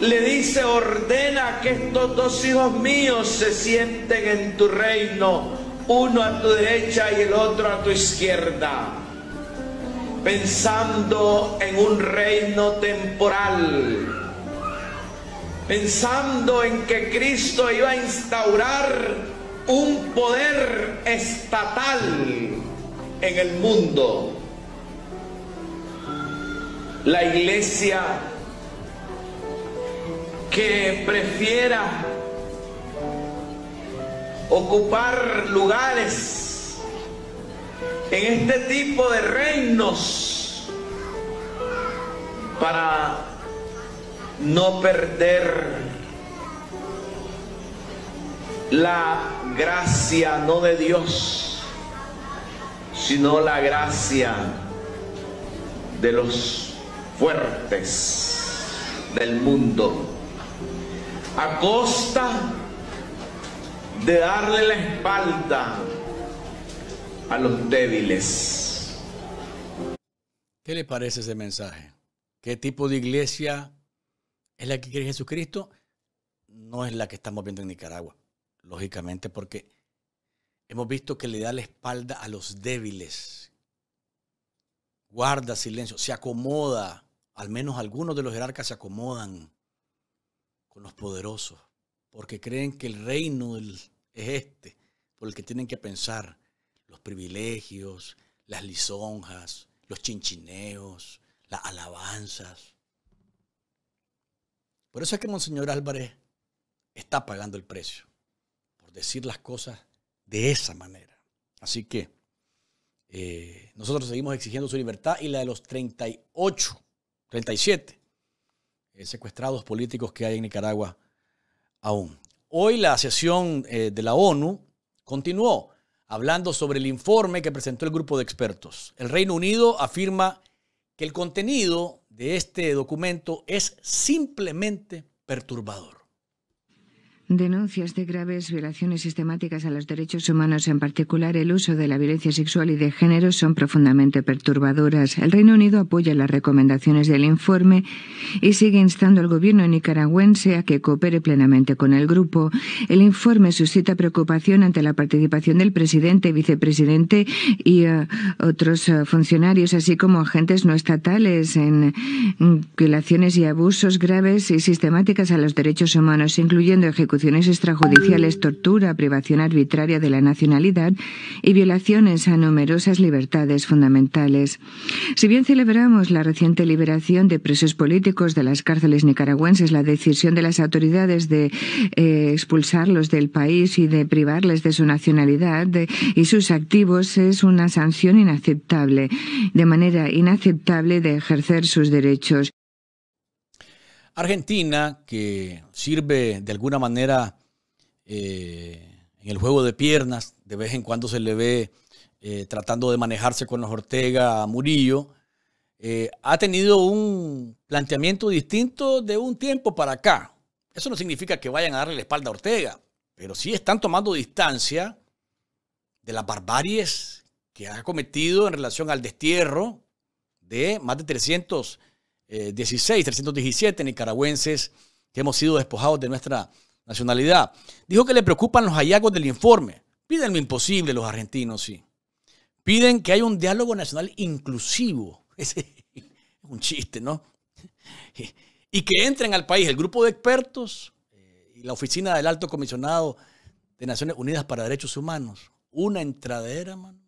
le dice, ordena que estos dos hijos míos se sienten en tu reino, uno a tu derecha y el otro a tu izquierda, pensando en un reino temporal pensando en que Cristo iba a instaurar un poder estatal en el mundo. La iglesia que prefiera ocupar lugares en este tipo de reinos para no perder la gracia no de Dios, sino la gracia de los fuertes del mundo. A costa de darle la espalda a los débiles. ¿Qué le parece ese mensaje? ¿Qué tipo de iglesia es la que quiere Jesucristo, no es la que estamos viendo en Nicaragua, lógicamente, porque hemos visto que le da la espalda a los débiles, guarda silencio, se acomoda, al menos algunos de los jerarcas se acomodan con los poderosos, porque creen que el reino es este, por el que tienen que pensar los privilegios, las lisonjas, los chinchineos, las alabanzas. Por eso es que Monseñor Álvarez está pagando el precio por decir las cosas de esa manera. Así que eh, nosotros seguimos exigiendo su libertad y la de los 38, 37 eh, secuestrados políticos que hay en Nicaragua aún. Hoy la sesión eh, de la ONU continuó hablando sobre el informe que presentó el grupo de expertos. El Reino Unido afirma que el contenido de este documento es simplemente perturbador denuncias de graves violaciones sistemáticas a los derechos humanos, en particular el uso de la violencia sexual y de género, son profundamente perturbadoras. El Reino Unido apoya las recomendaciones del informe y sigue instando al gobierno nicaragüense a que coopere plenamente con el grupo. El informe suscita preocupación ante la participación del presidente, vicepresidente y eh, otros eh, funcionarios, así como agentes no estatales en violaciones y abusos graves y sistemáticas a los derechos humanos, incluyendo ejecuciones ejecuciones extrajudiciales, tortura, privación arbitraria de la nacionalidad y violaciones a numerosas libertades fundamentales. Si bien celebramos la reciente liberación de presos políticos de las cárceles nicaragüenses, la decisión de las autoridades de eh, expulsarlos del país y de privarles de su nacionalidad eh, y sus activos es una sanción inaceptable, de manera inaceptable de ejercer sus derechos. Argentina, que sirve de alguna manera eh, en el juego de piernas, de vez en cuando se le ve eh, tratando de manejarse con los Ortega, Murillo, eh, ha tenido un planteamiento distinto de un tiempo para acá. Eso no significa que vayan a darle la espalda a Ortega, pero sí están tomando distancia de las barbaries que ha cometido en relación al destierro de más de 300 16, eh, 317 nicaragüenses que hemos sido despojados de nuestra nacionalidad. Dijo que le preocupan los hallazgos del informe. Piden lo imposible los argentinos, sí. Piden que haya un diálogo nacional inclusivo. <laughs> Es un chiste, ¿no? Y que entren al país el grupo de expertos eh, y la oficina del alto comisionado de Naciones Unidas para Derechos Humanos. Una entradera, mano.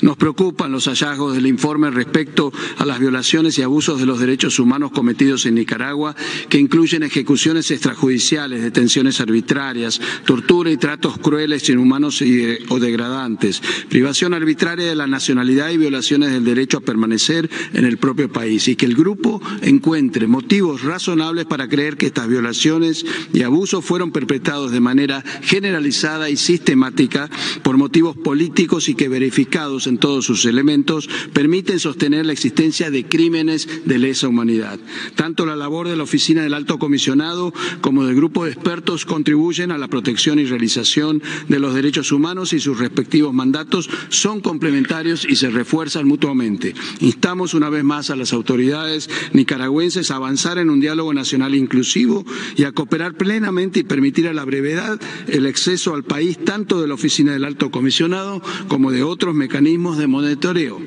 Nos preocupan los hallazgos del informe respecto a las violaciones y abusos de los derechos humanos cometidos en Nicaragua, que incluyen ejecuciones extrajudiciales, detenciones arbitrarias, tortura y tratos crueles, inhumanos y eh, o degradantes, privación arbitraria de la nacionalidad y violaciones del derecho a permanecer en el propio país, y que el grupo encuentre motivos razonables para creer que estas violaciones y abusos fueron perpetrados de manera generalizada y sistemática por motivos políticos y que verificados en todos sus elementos, permiten sostener la existencia de crímenes de lesa humanidad. Tanto la labor de la Oficina del Alto Comisionado como del grupo de expertos contribuyen a la protección y realización de los derechos humanos y sus respectivos mandatos son complementarios y se refuerzan mutuamente. Instamos una vez más a las autoridades nicaragüenses a avanzar en un diálogo nacional inclusivo y a cooperar plenamente y permitir a la brevedad el acceso al país tanto de la Oficina del Alto Comisionado como de otros mecanismos de monitoreo,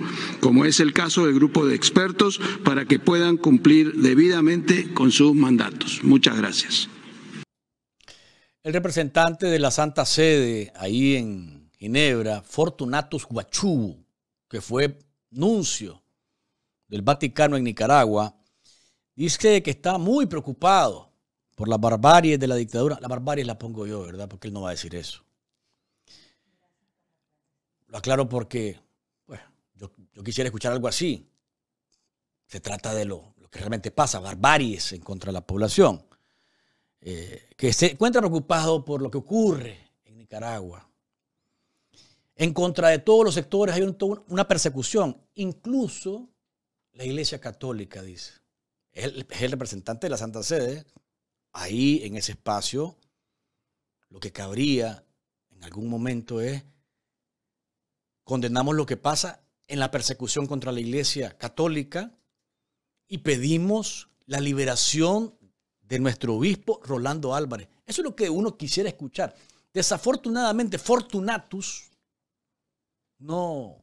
como es el caso del grupo de expertos, para que puedan cumplir debidamente con sus mandatos. Muchas gracias. El representante de la Santa Sede ahí en Ginebra, Fortunatus Guachubu, que fue nuncio del Vaticano en Nicaragua, dice que está muy preocupado por la barbarie de la dictadura. La barbarie la pongo yo, ¿verdad? Porque él no va a decir eso. Claro, aclaro porque pues, yo, quisiera escuchar algo así. Se trata de lo, que realmente pasa, barbaries en contra de la población, eh, que se encuentran ocupados por lo que ocurre en Nicaragua. En contra de todos los sectores hay una persecución, incluso la Iglesia Católica, dice. es el representante de la Santa Sede. Ahí, en ese espacio, lo que cabría en algún momento es Condenamos lo que pasa en la persecución contra la Iglesia Católica y pedimos la liberación de nuestro obispo Rolando Álvarez. Eso es lo que uno quisiera escuchar. Desafortunadamente, Fortunatus no,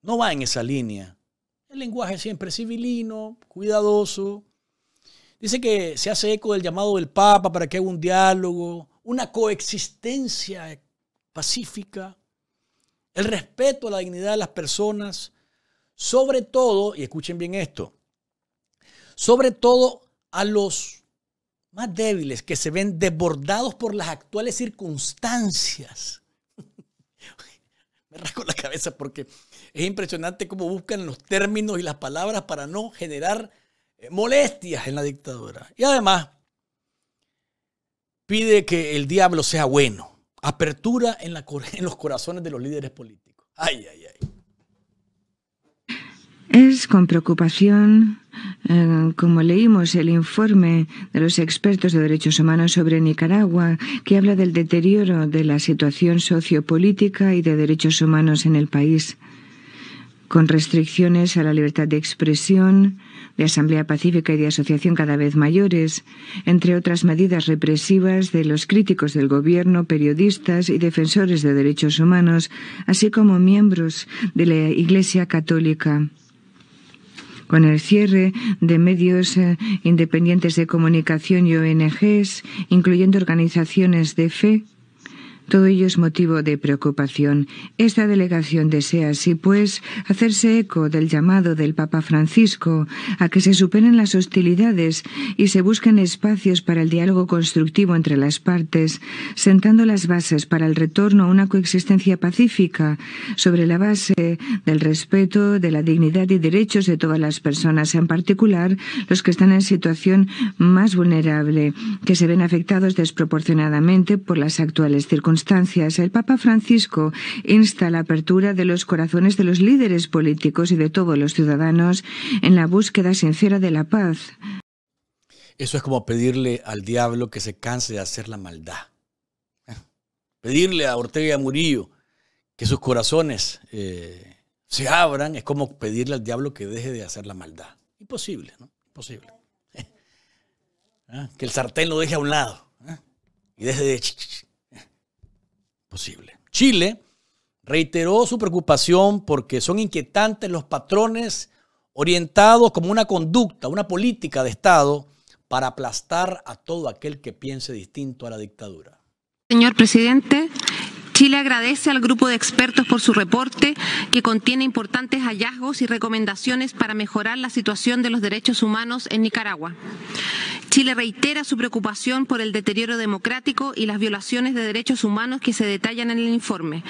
no va en esa línea. El lenguaje siempre civilino, cuidadoso. Dice que se hace eco del llamado del Papa para que haya un diálogo, una coexistencia pacífica. El respeto a la dignidad de las personas, sobre todo, y escuchen bien esto, sobre todo a los más débiles que se ven desbordados por las actuales circunstancias. <laughs> Me rasco la cabeza porque es impresionante cómo buscan los términos y las palabras para no generar eh, molestias en la dictadura. Y además, pide que el diablo sea bueno. Apertura <laughs> en, los corazones de los líderes políticos. Ay, ay, ay. Es con preocupación, eh, como leímos el informe de los expertos de derechos humanos sobre Nicaragua, que habla del deterioro de la situación sociopolítica y de derechos humanos en el país con restricciones a la libertad de expresión, de asamblea pacífica y de asociación cada vez mayores, entre otras medidas represivas de los críticos del gobierno, periodistas y defensores de derechos humanos, así como miembros de la Iglesia Católica con el cierre de medios eh, independientes de comunicación y ONGs, incluyendo organizaciones de fe, todo ello es motivo de preocupación. Esta delegación desea, así pues, hacerse eco del llamado del Papa Francisco a que se superen las hostilidades y se busquen espacios para el diálogo constructivo entre las partes, sentando las bases para el retorno a una coexistencia pacífica sobre la base del respeto de la dignidad y derechos de todas las personas, en particular los que están en situación más vulnerable, que se ven afectados desproporcionadamente por las actuales circunstancias circunstancias, el Papa Francisco insta a la apertura de los corazones de los líderes políticos y de todos los ciudadanos en la búsqueda sincera de la paz. Eso es como pedirle al diablo que se canse de hacer la maldad. Pedirle a Ortega y Murillo que sus corazones eh, se abran es como pedirle al diablo que deje de hacer la maldad. Imposible, ¿no? Imposible. <laughs> ¿Ah? Que el sartén lo deje a un lado ¿ah? y deje de posible. Chile reiteró su preocupación porque son inquietantes los patrones orientados como una conducta, una política de Estado para aplastar a todo aquel que piense distinto a la dictadura. Señor presidente, Chile agradece al grupo de expertos por su reporte, que contiene importantes hallazgos y recomendaciones para mejorar la situación de los derechos humanos en Nicaragua. Chile reitera su preocupación por el deterioro democrático y las violaciones de derechos humanos que se detallan en el informe.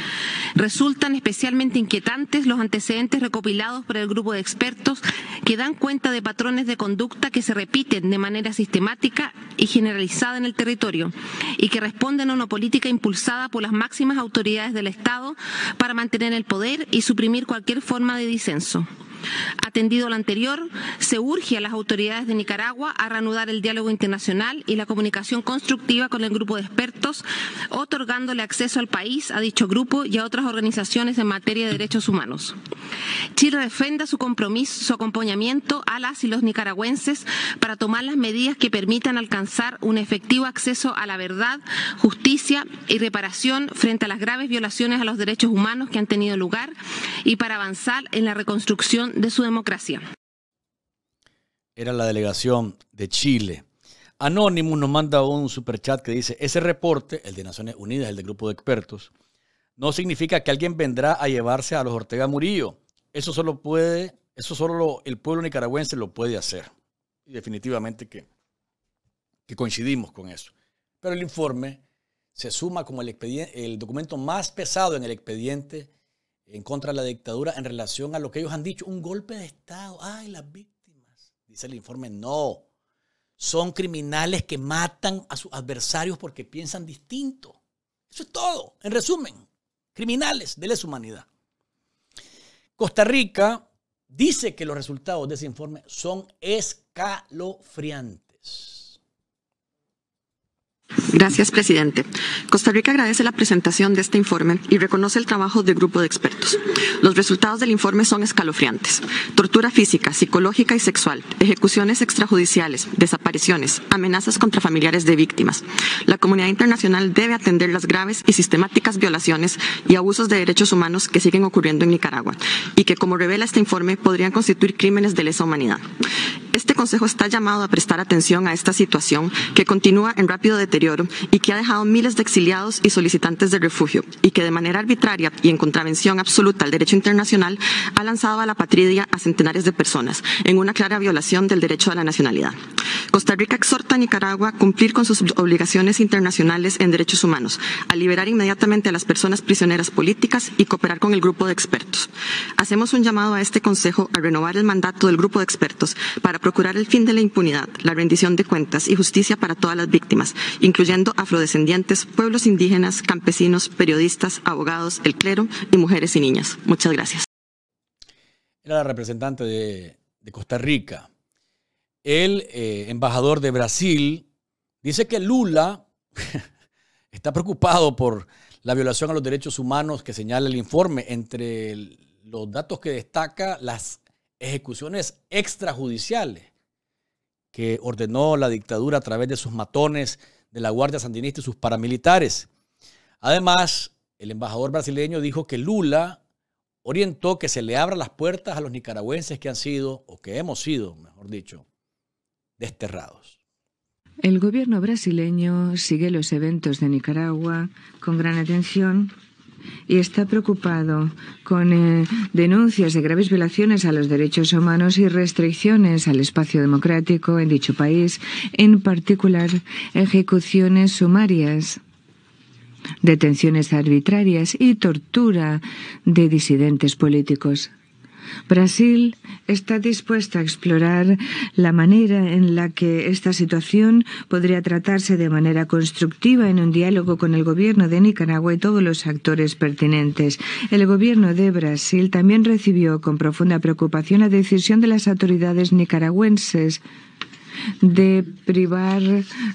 Resultan especialmente inquietantes los antecedentes recopilados por el grupo de expertos que dan cuenta de patrones de conducta que se repiten de manera sistemática y generalizada en el territorio y que responden a una política impulsada por las máximas autoridades del Estado para mantener el poder y suprimir cualquier forma de disenso. Atendido lo anterior, se urge a las autoridades de Nicaragua a reanudar el diálogo internacional y la comunicación constructiva con el grupo de expertos, otorgándole acceso al país, a dicho grupo y a otras organizaciones en materia de derechos humanos. Chile defiende su compromiso, su acompañamiento a las y los nicaragüenses para tomar las medidas que permitan alcanzar un efectivo acceso a la verdad, justicia y reparación frente a las graves violaciones a los derechos humanos que han tenido lugar y para avanzar en la reconstrucción de su democracia. Era la delegación de Chile. anónimo nos manda un superchat que dice, ese reporte, el de Naciones Unidas, el del grupo de expertos, no significa que alguien vendrá a llevarse a los Ortega Murillo. Eso solo puede, eso solo el pueblo nicaragüense lo puede hacer. Y definitivamente que, que coincidimos con eso. Pero el informe se suma como el, el documento más pesado en el expediente en contra de la dictadura en relación a lo que ellos han dicho, un golpe de Estado. ¡Ay, las víctimas! Dice el informe, no. Son criminales que matan a sus adversarios porque piensan distinto. Eso es todo, en resumen. Criminales de lesa humanidad. Costa Rica dice que los resultados de ese informe son escalofriantes. Gracias, presidente. Costa Rica agradece la presentación de este informe y reconoce el trabajo del grupo de expertos. Los resultados del informe son escalofriantes. Tortura física, psicológica y sexual, ejecuciones extrajudiciales, desapariciones, amenazas contra familiares de víctimas. La comunidad internacional debe atender las graves y sistemáticas violaciones y abusos de derechos humanos que siguen ocurriendo en Nicaragua y que, como revela este informe, podrían constituir crímenes de lesa humanidad. Consejo está llamado a prestar atención a esta situación que continúa en rápido deterioro y que ha dejado miles de exiliados y solicitantes de refugio y que de manera arbitraria y en contravención absoluta al derecho internacional ha lanzado a la patria a centenares de personas en una clara violación del derecho a la nacionalidad. Costa Rica exhorta a Nicaragua a cumplir con sus obligaciones internacionales en derechos humanos, a liberar inmediatamente a las personas prisioneras políticas y cooperar con el grupo de expertos. Hacemos un llamado a este Consejo a renovar el mandato del grupo de expertos para procurar el fin de la impunidad, la rendición de cuentas y justicia para todas las víctimas, incluyendo afrodescendientes, pueblos indígenas, campesinos, periodistas, abogados, el clero y mujeres y niñas. Muchas gracias. Era la representante de, Costa Rica. El eh, embajador de Brasil dice que Lula <laughs> está preocupado por la violación a los derechos humanos que señala el informe. Entre los datos que destaca, las ejecuciones extrajudiciales que ordenó la dictadura a través de sus matones de la Guardia Sandinista y sus paramilitares. Además, el embajador brasileño dijo que Lula orientó que se le abran las puertas a los nicaragüenses que han sido, o que hemos sido, mejor dicho, desterrados. El gobierno brasileño sigue los eventos de Nicaragua con gran atención y está preocupado con eh, denuncias de graves violaciones a los derechos humanos y restricciones al espacio democrático en dicho país, en particular ejecuciones sumarias, detenciones arbitrarias y tortura de disidentes políticos. Brasil está dispuesta a explorar la manera en la que esta situación podría tratarse de manera constructiva en un diálogo con el gobierno de Nicaragua y todos los actores pertinentes. El gobierno de Brasil también recibió con profunda preocupación la decisión de las autoridades nicaragüenses de privar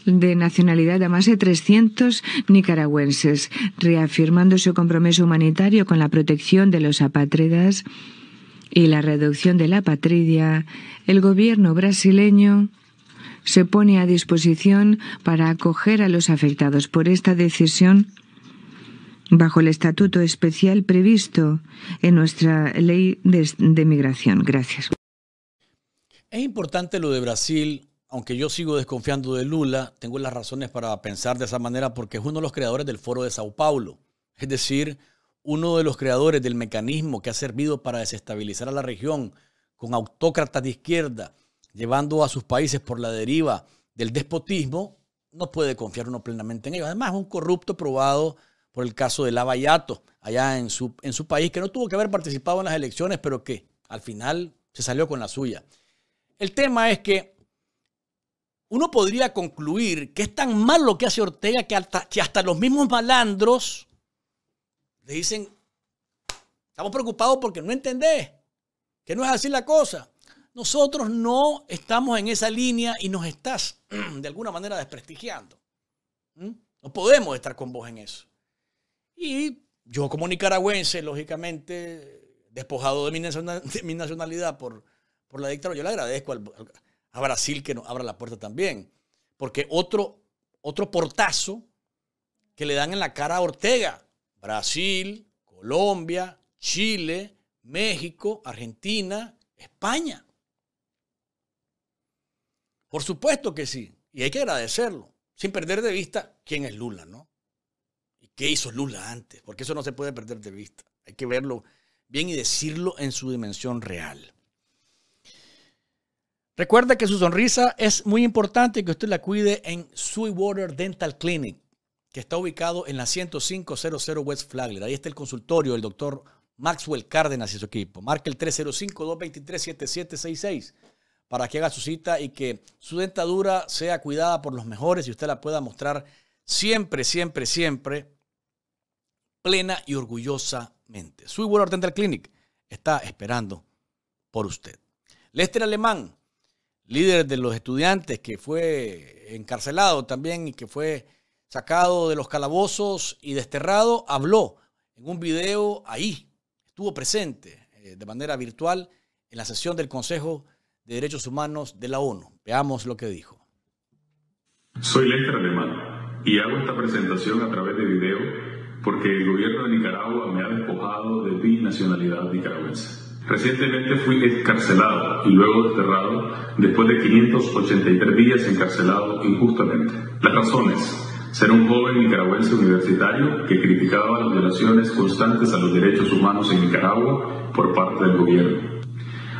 de nacionalidad a más de 300 nicaragüenses, reafirmando su compromiso humanitario con la protección de los apátridas y la reducción de la patria, el gobierno brasileño se pone a disposición para acoger a los afectados por esta decisión bajo el estatuto especial previsto en nuestra ley de, migración. Gracias. Es importante lo de Brasil, aunque yo sigo desconfiando de Lula, tengo las razones para pensar de esa manera porque es uno de los creadores del Foro de Sao Paulo, es decir, uno de los creadores del mecanismo que ha servido para desestabilizar a la región con autócratas de izquierda, llevando a sus países por la deriva del despotismo, no puede confiar uno plenamente en ellos. Además, un corrupto probado por el caso de Lavallato, allá en su, en su país, que no tuvo que haber participado en las elecciones, pero que al final se salió con la suya. El tema es que uno podría concluir que es tan malo lo que hace Ortega que hasta los mismos malandros le dicen, estamos preocupados porque no entendés, que no es así la cosa. Nosotros no estamos en esa línea y nos estás <clears throat> de alguna manera desprestigiando. No podemos estar con vos en eso. Y yo como nicaragüense, lógicamente, despojado de mi, nacionalidad por, por la dictadura, yo le agradezco a Brasil que nos abra la puerta también. Porque otro, otro portazo que le dan en la cara a Ortega Brasil, Colombia, Chile, México, Argentina, España. Por supuesto que sí, y hay que agradecerlo, sin perder de vista quién es Lula, ¿no? ¿Y qué hizo Lula antes? Porque eso no se puede perder de vista. Hay que verlo bien y decirlo en su dimensión real. Recuerda que su sonrisa es muy importante que usted la cuide en Sweetwater Dental Clinic que está ubicado en la 10500 West Flagler. Ahí está el consultorio del doctor Maxwell Cárdenas y su equipo. Marque el 305-223-7766 para que haga su cita y que su dentadura sea cuidada por los mejores y usted la pueda mostrar siempre, siempre, siempre plena y orgullosamente. su igual Dental Clinic está esperando por usted. Lester Alemán, líder de los estudiantes que fue encarcelado también y que fue sacado de los calabozos y desterrado, habló en un video ahí, estuvo presente eh, de manera virtual en la sesión del Consejo de Derechos Humanos de la ONU. Veamos lo que dijo. Soy Lester Alemán y hago esta presentación a través de video porque el gobierno de Nicaragua me ha despojado de mi nacionalidad nicaragüense. Recientemente fui encarcelado y luego desterrado después de 583 días encarcelado injustamente. Las razones ser un joven nicaragüense universitario que criticaba las violaciones constantes a los derechos humanos en Nicaragua por parte del gobierno.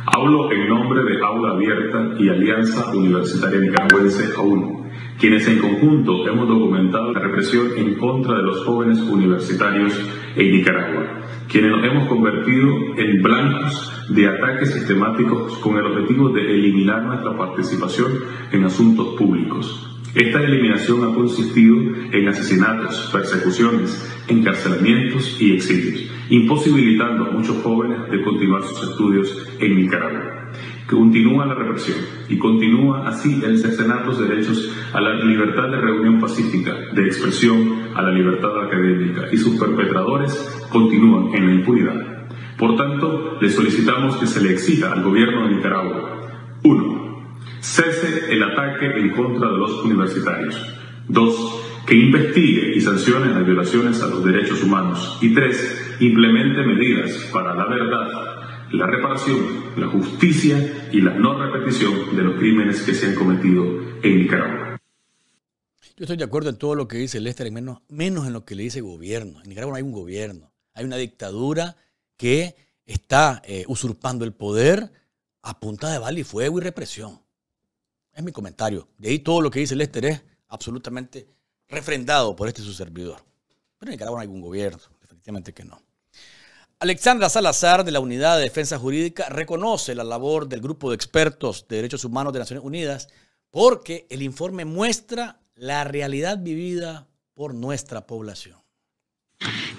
Hablo en nombre de Aula Abierta y Alianza Universitaria Nicaragüense AUN, quienes en conjunto hemos documentado la represión en contra de los jóvenes universitarios en Nicaragua, quienes nos hemos convertido en blancos de ataques sistemáticos con el objetivo de eliminar nuestra participación en asuntos públicos, esta eliminación ha consistido en asesinatos, persecuciones, encarcelamientos y exilios, imposibilitando a muchos jóvenes de continuar sus estudios en Nicaragua. Continúa la represión y continúa así el cercenar los derechos a la libertad de reunión pacífica, de expresión, a la libertad académica y sus perpetradores continúan en la impunidad. Por tanto, le solicitamos que se le exija al gobierno de Nicaragua Cese el ataque en contra de los universitarios. Dos, Que investigue y sancione las violaciones a los derechos humanos. Y tres, Implemente medidas para la verdad, la reparación, la justicia y la no repetición de los crímenes que se han cometido en Nicaragua. Yo estoy de acuerdo en todo lo que dice Lester, menos, menos en lo que le dice gobierno. En Nicaragua no hay un gobierno, hay una dictadura que está eh, usurpando el poder a punta de bala y fuego y represión. Es mi comentario. De ahí todo lo que dice Lester es absolutamente refrendado por este su servidor. Pero en Nicaragua no hay un gobierno, definitivamente que no. Alexandra Salazar, de la Unidad de Defensa Jurídica, reconoce la labor del grupo de expertos de derechos humanos de Naciones Unidas porque el informe muestra la realidad vivida por nuestra población.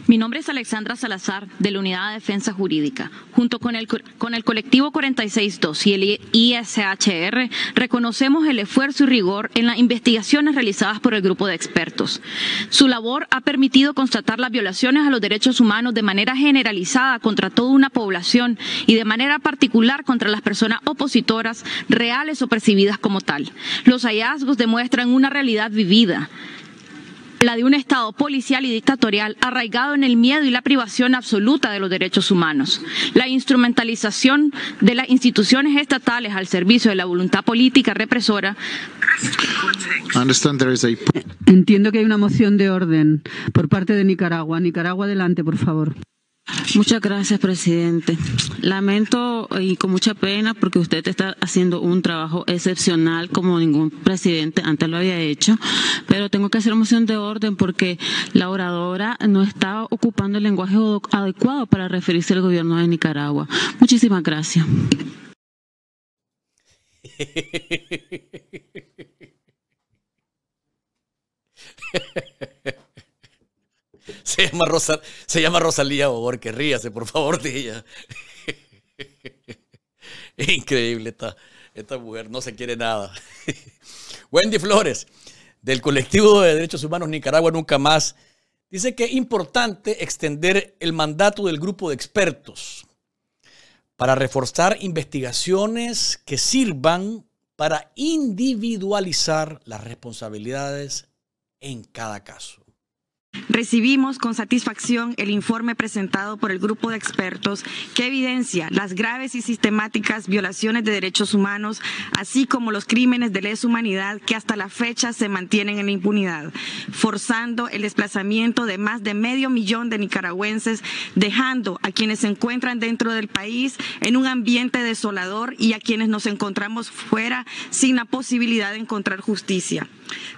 Mi nombre es Alexandra Salazar, de la Unidad de Defensa Jurídica. Junto con el, con el colectivo 462 y el ISHR, reconocemos el esfuerzo y rigor en las investigaciones realizadas por el grupo de expertos. Su labor ha permitido constatar las violaciones a los derechos humanos de manera generalizada contra toda una población y de manera particular contra las personas opositoras, reales o percibidas como tal. Los hallazgos demuestran una realidad vivida la de un Estado policial y dictatorial arraigado en el miedo y la privación absoluta de los derechos humanos, la instrumentalización de las instituciones estatales al servicio de la voluntad política represora. Entiendo que hay una moción de orden por parte de Nicaragua. Nicaragua, adelante, por favor. Muchas gracias, presidente. Lamento y con mucha pena porque usted está haciendo un trabajo excepcional como ningún presidente antes lo había hecho, pero tengo que hacer moción de orden porque la oradora no está ocupando el lenguaje adecuado para referirse al gobierno de Nicaragua. Muchísimas gracias. <laughs> se llama, Rosalía Obor, que ríase, por favor, de ella. <laughs> Increíble esta mujer, no se quiere nada. <laughs> Wendy Flores, del colectivo de derechos humanos Nicaragua Nunca Más, dice que es importante extender el mandato del grupo de expertos para reforzar investigaciones que sirvan para individualizar las responsabilidades en cada caso. Recibimos con satisfacción el informe presentado por el grupo de expertos que evidencia las graves y sistemáticas violaciones de derechos humanos, así como los crímenes de lesa humanidad que hasta la fecha se mantienen en impunidad, forzando el desplazamiento de más de medio millón de nicaragüenses, dejando a quienes se encuentran dentro del país en un ambiente desolador y a quienes nos encontramos fuera sin la posibilidad de encontrar justicia.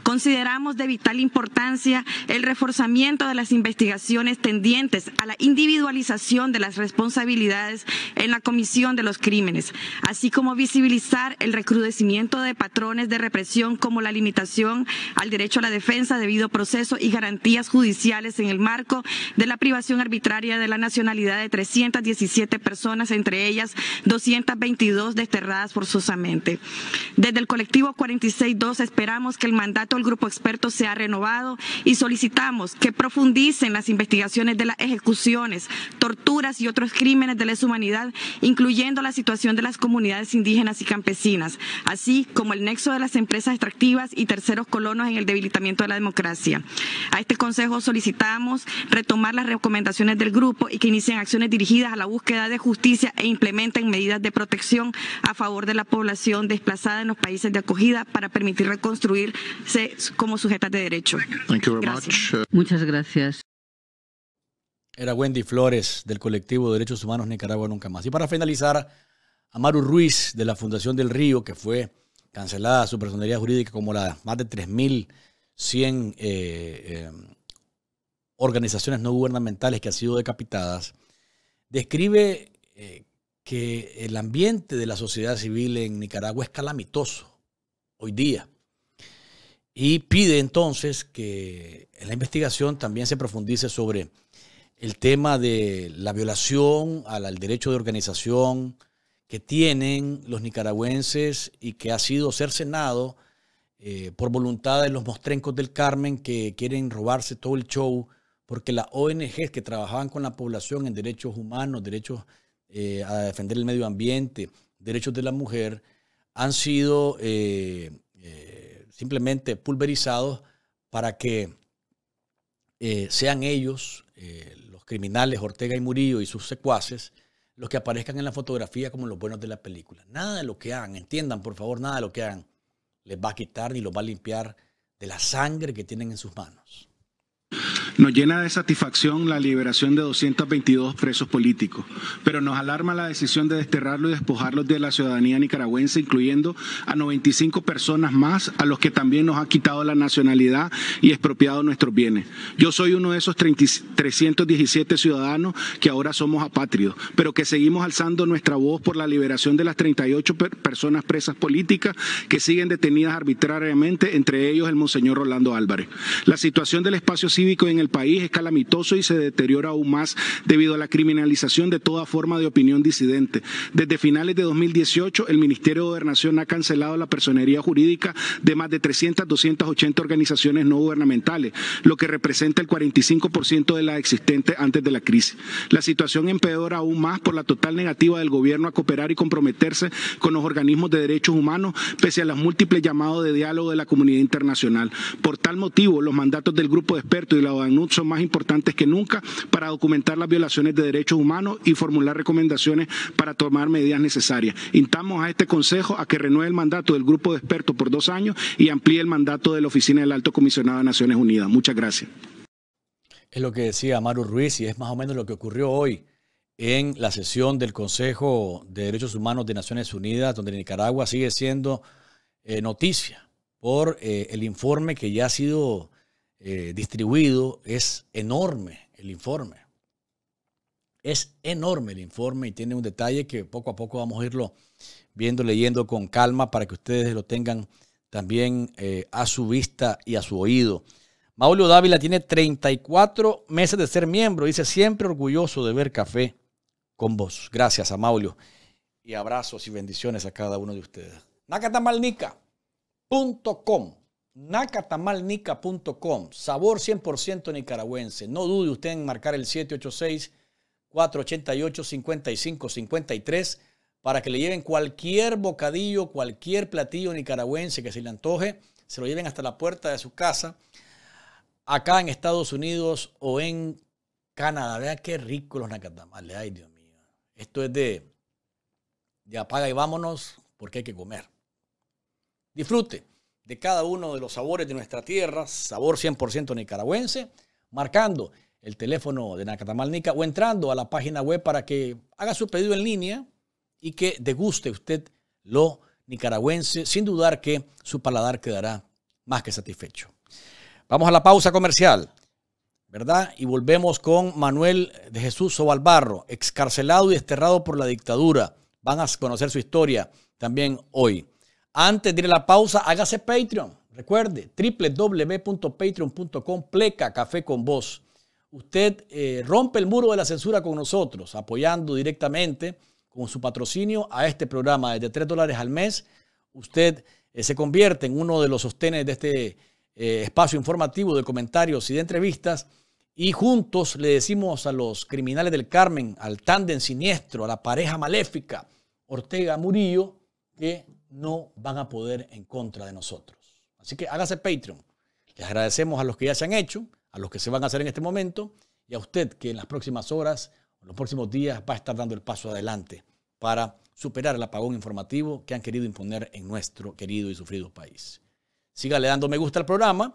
Consideramos de vital importancia el reforzamiento de las investigaciones tendientes a la individualización de las responsabilidades en la comisión de los crímenes, así como visibilizar el recrudecimiento de patrones de represión como la limitación al derecho a la defensa, debido a proceso y garantías judiciales en el marco de la privación arbitraria de la nacionalidad de 317 personas, entre ellas 222 desterradas forzosamente. Desde el colectivo 46.2 esperamos que el mandato del grupo experto sea renovado y solicitamos que profundicen las investigaciones de las ejecuciones, torturas y otros crímenes de lesa humanidad, incluyendo la situación de las comunidades indígenas y campesinas, así como el nexo de las empresas extractivas y terceros colonos en el debilitamiento de la democracia. A este Consejo solicitamos retomar las recomendaciones del grupo y que inicien acciones dirigidas a la búsqueda de justicia e implementen medidas de protección a favor de la población desplazada en los países de acogida para permitir reconstruirse como sujetas de derecho. Gracias. Muchas gracias. Era Wendy Flores del colectivo Derechos Humanos Nicaragua Nunca Más. Y para finalizar, Amaru Ruiz de la Fundación del Río, que fue cancelada su personalidad jurídica como las más de 3.100 eh, eh, organizaciones no gubernamentales que han sido decapitadas, describe eh, que el ambiente de la sociedad civil en Nicaragua es calamitoso hoy día y pide entonces que la investigación también se profundice sobre el tema de la violación al, derecho de organización que tienen los nicaragüenses y que ha sido cercenado eh, por voluntad de los mostrencos del Carmen que quieren robarse todo el show porque las ONGs que trabajaban con la población en derechos humanos, derechos eh, a defender el medio ambiente, derechos de la mujer, han sido eh, simplemente pulverizados para que eh, sean ellos, eh, los criminales Ortega y Murillo y sus secuaces, los que aparezcan en la fotografía como los buenos de la película. Nada de lo que hagan, entiendan por favor, nada de lo que hagan les va a quitar ni los va a limpiar de la sangre que tienen en sus manos. Nos llena de satisfacción la liberación de 222 presos políticos, pero nos alarma la decisión de desterrarlos y despojarlos de la ciudadanía nicaragüense, incluyendo a 95 personas más a los que también nos ha quitado la nacionalidad y expropiado nuestros bienes. Yo soy uno de esos 317 ciudadanos que ahora somos apátridos, pero que seguimos alzando nuestra voz por la liberación de las 38 personas presas políticas que siguen detenidas arbitrariamente, entre ellos el monseñor Rolando Álvarez. La situación del espacio cívico en el país es calamitoso y se deteriora aún más debido a la criminalización de toda forma de opinión disidente. Desde finales de 2018, el Ministerio de Gobernación ha cancelado la personería jurídica de más de 300, 280 organizaciones no gubernamentales, lo que representa el 45% de la existente antes de la crisis. La situación empeora aún más por la total negativa del gobierno a cooperar y comprometerse con los organismos de derechos humanos, pese a los múltiples llamados de diálogo de la comunidad internacional. Por tal motivo, los mandatos del grupo de expertos y la ONU son más importantes que nunca para documentar las violaciones de derechos humanos y formular recomendaciones para tomar medidas necesarias. Intamos a este Consejo a que renueve el mandato del grupo de expertos por dos años y amplíe el mandato de la Oficina del Alto Comisionado de Naciones Unidas. Muchas gracias. Es lo que decía Amaru Ruiz y es más o menos lo que ocurrió hoy en la sesión del Consejo de Derechos Humanos de Naciones Unidas, donde Nicaragua sigue siendo eh, noticia por eh, el informe que ya ha sido eh, distribuido, es enorme el informe. Es enorme el informe y tiene un detalle que poco a poco vamos a irlo viendo, leyendo con calma para que ustedes lo tengan también eh, a su vista y a su oído. Maulio Dávila tiene 34 meses de ser miembro. Dice siempre orgulloso de ver café con vos. Gracias a Maulio. Y abrazos y bendiciones a cada uno de ustedes. nakatamalnica.com nacatamalnica.com, sabor 100% nicaragüense. No dude usted en marcar el 786-488-5553 para que le lleven cualquier bocadillo, cualquier platillo nicaragüense que se le antoje, se lo lleven hasta la puerta de su casa, acá en Estados Unidos o en Canadá. Vean qué rico los nacatamales, ay Dios mío. Esto es de, de apaga y vámonos porque hay que comer. Disfrute de cada uno de los sabores de nuestra tierra, sabor 100% nicaragüense, marcando el teléfono de Nacatamalnica o entrando a la página web para que haga su pedido en línea y que deguste usted lo nicaragüense, sin dudar que su paladar quedará más que satisfecho. Vamos a la pausa comercial, ¿verdad? Y volvemos con Manuel de Jesús Sobalbarro, excarcelado y desterrado por la dictadura. Van a conocer su historia también hoy. Antes de ir a la pausa, hágase Patreon. Recuerde, www.patreon.com pleca café con vos. Usted eh, rompe el muro de la censura con nosotros, apoyando directamente con su patrocinio a este programa desde 3 dólares al mes. Usted eh, se convierte en uno de los sostenes de este eh, espacio informativo de comentarios y de entrevistas. Y juntos le decimos a los criminales del Carmen, al tándem siniestro, a la pareja maléfica, Ortega Murillo, que no van a poder en contra de nosotros. Así que hágase Patreon. Les agradecemos a los que ya se han hecho, a los que se van a hacer en este momento y a usted que en las próximas horas, en los próximos días va a estar dando el paso adelante para superar el apagón informativo que han querido imponer en nuestro querido y sufrido país. Sígale dando me gusta al programa,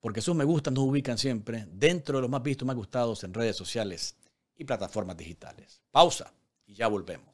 porque sus me gustas nos ubican siempre dentro de los más vistos, más gustados en redes sociales y plataformas digitales. Pausa y ya volvemos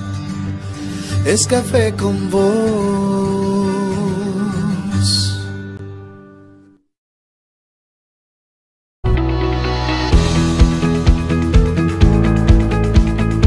es café con vos.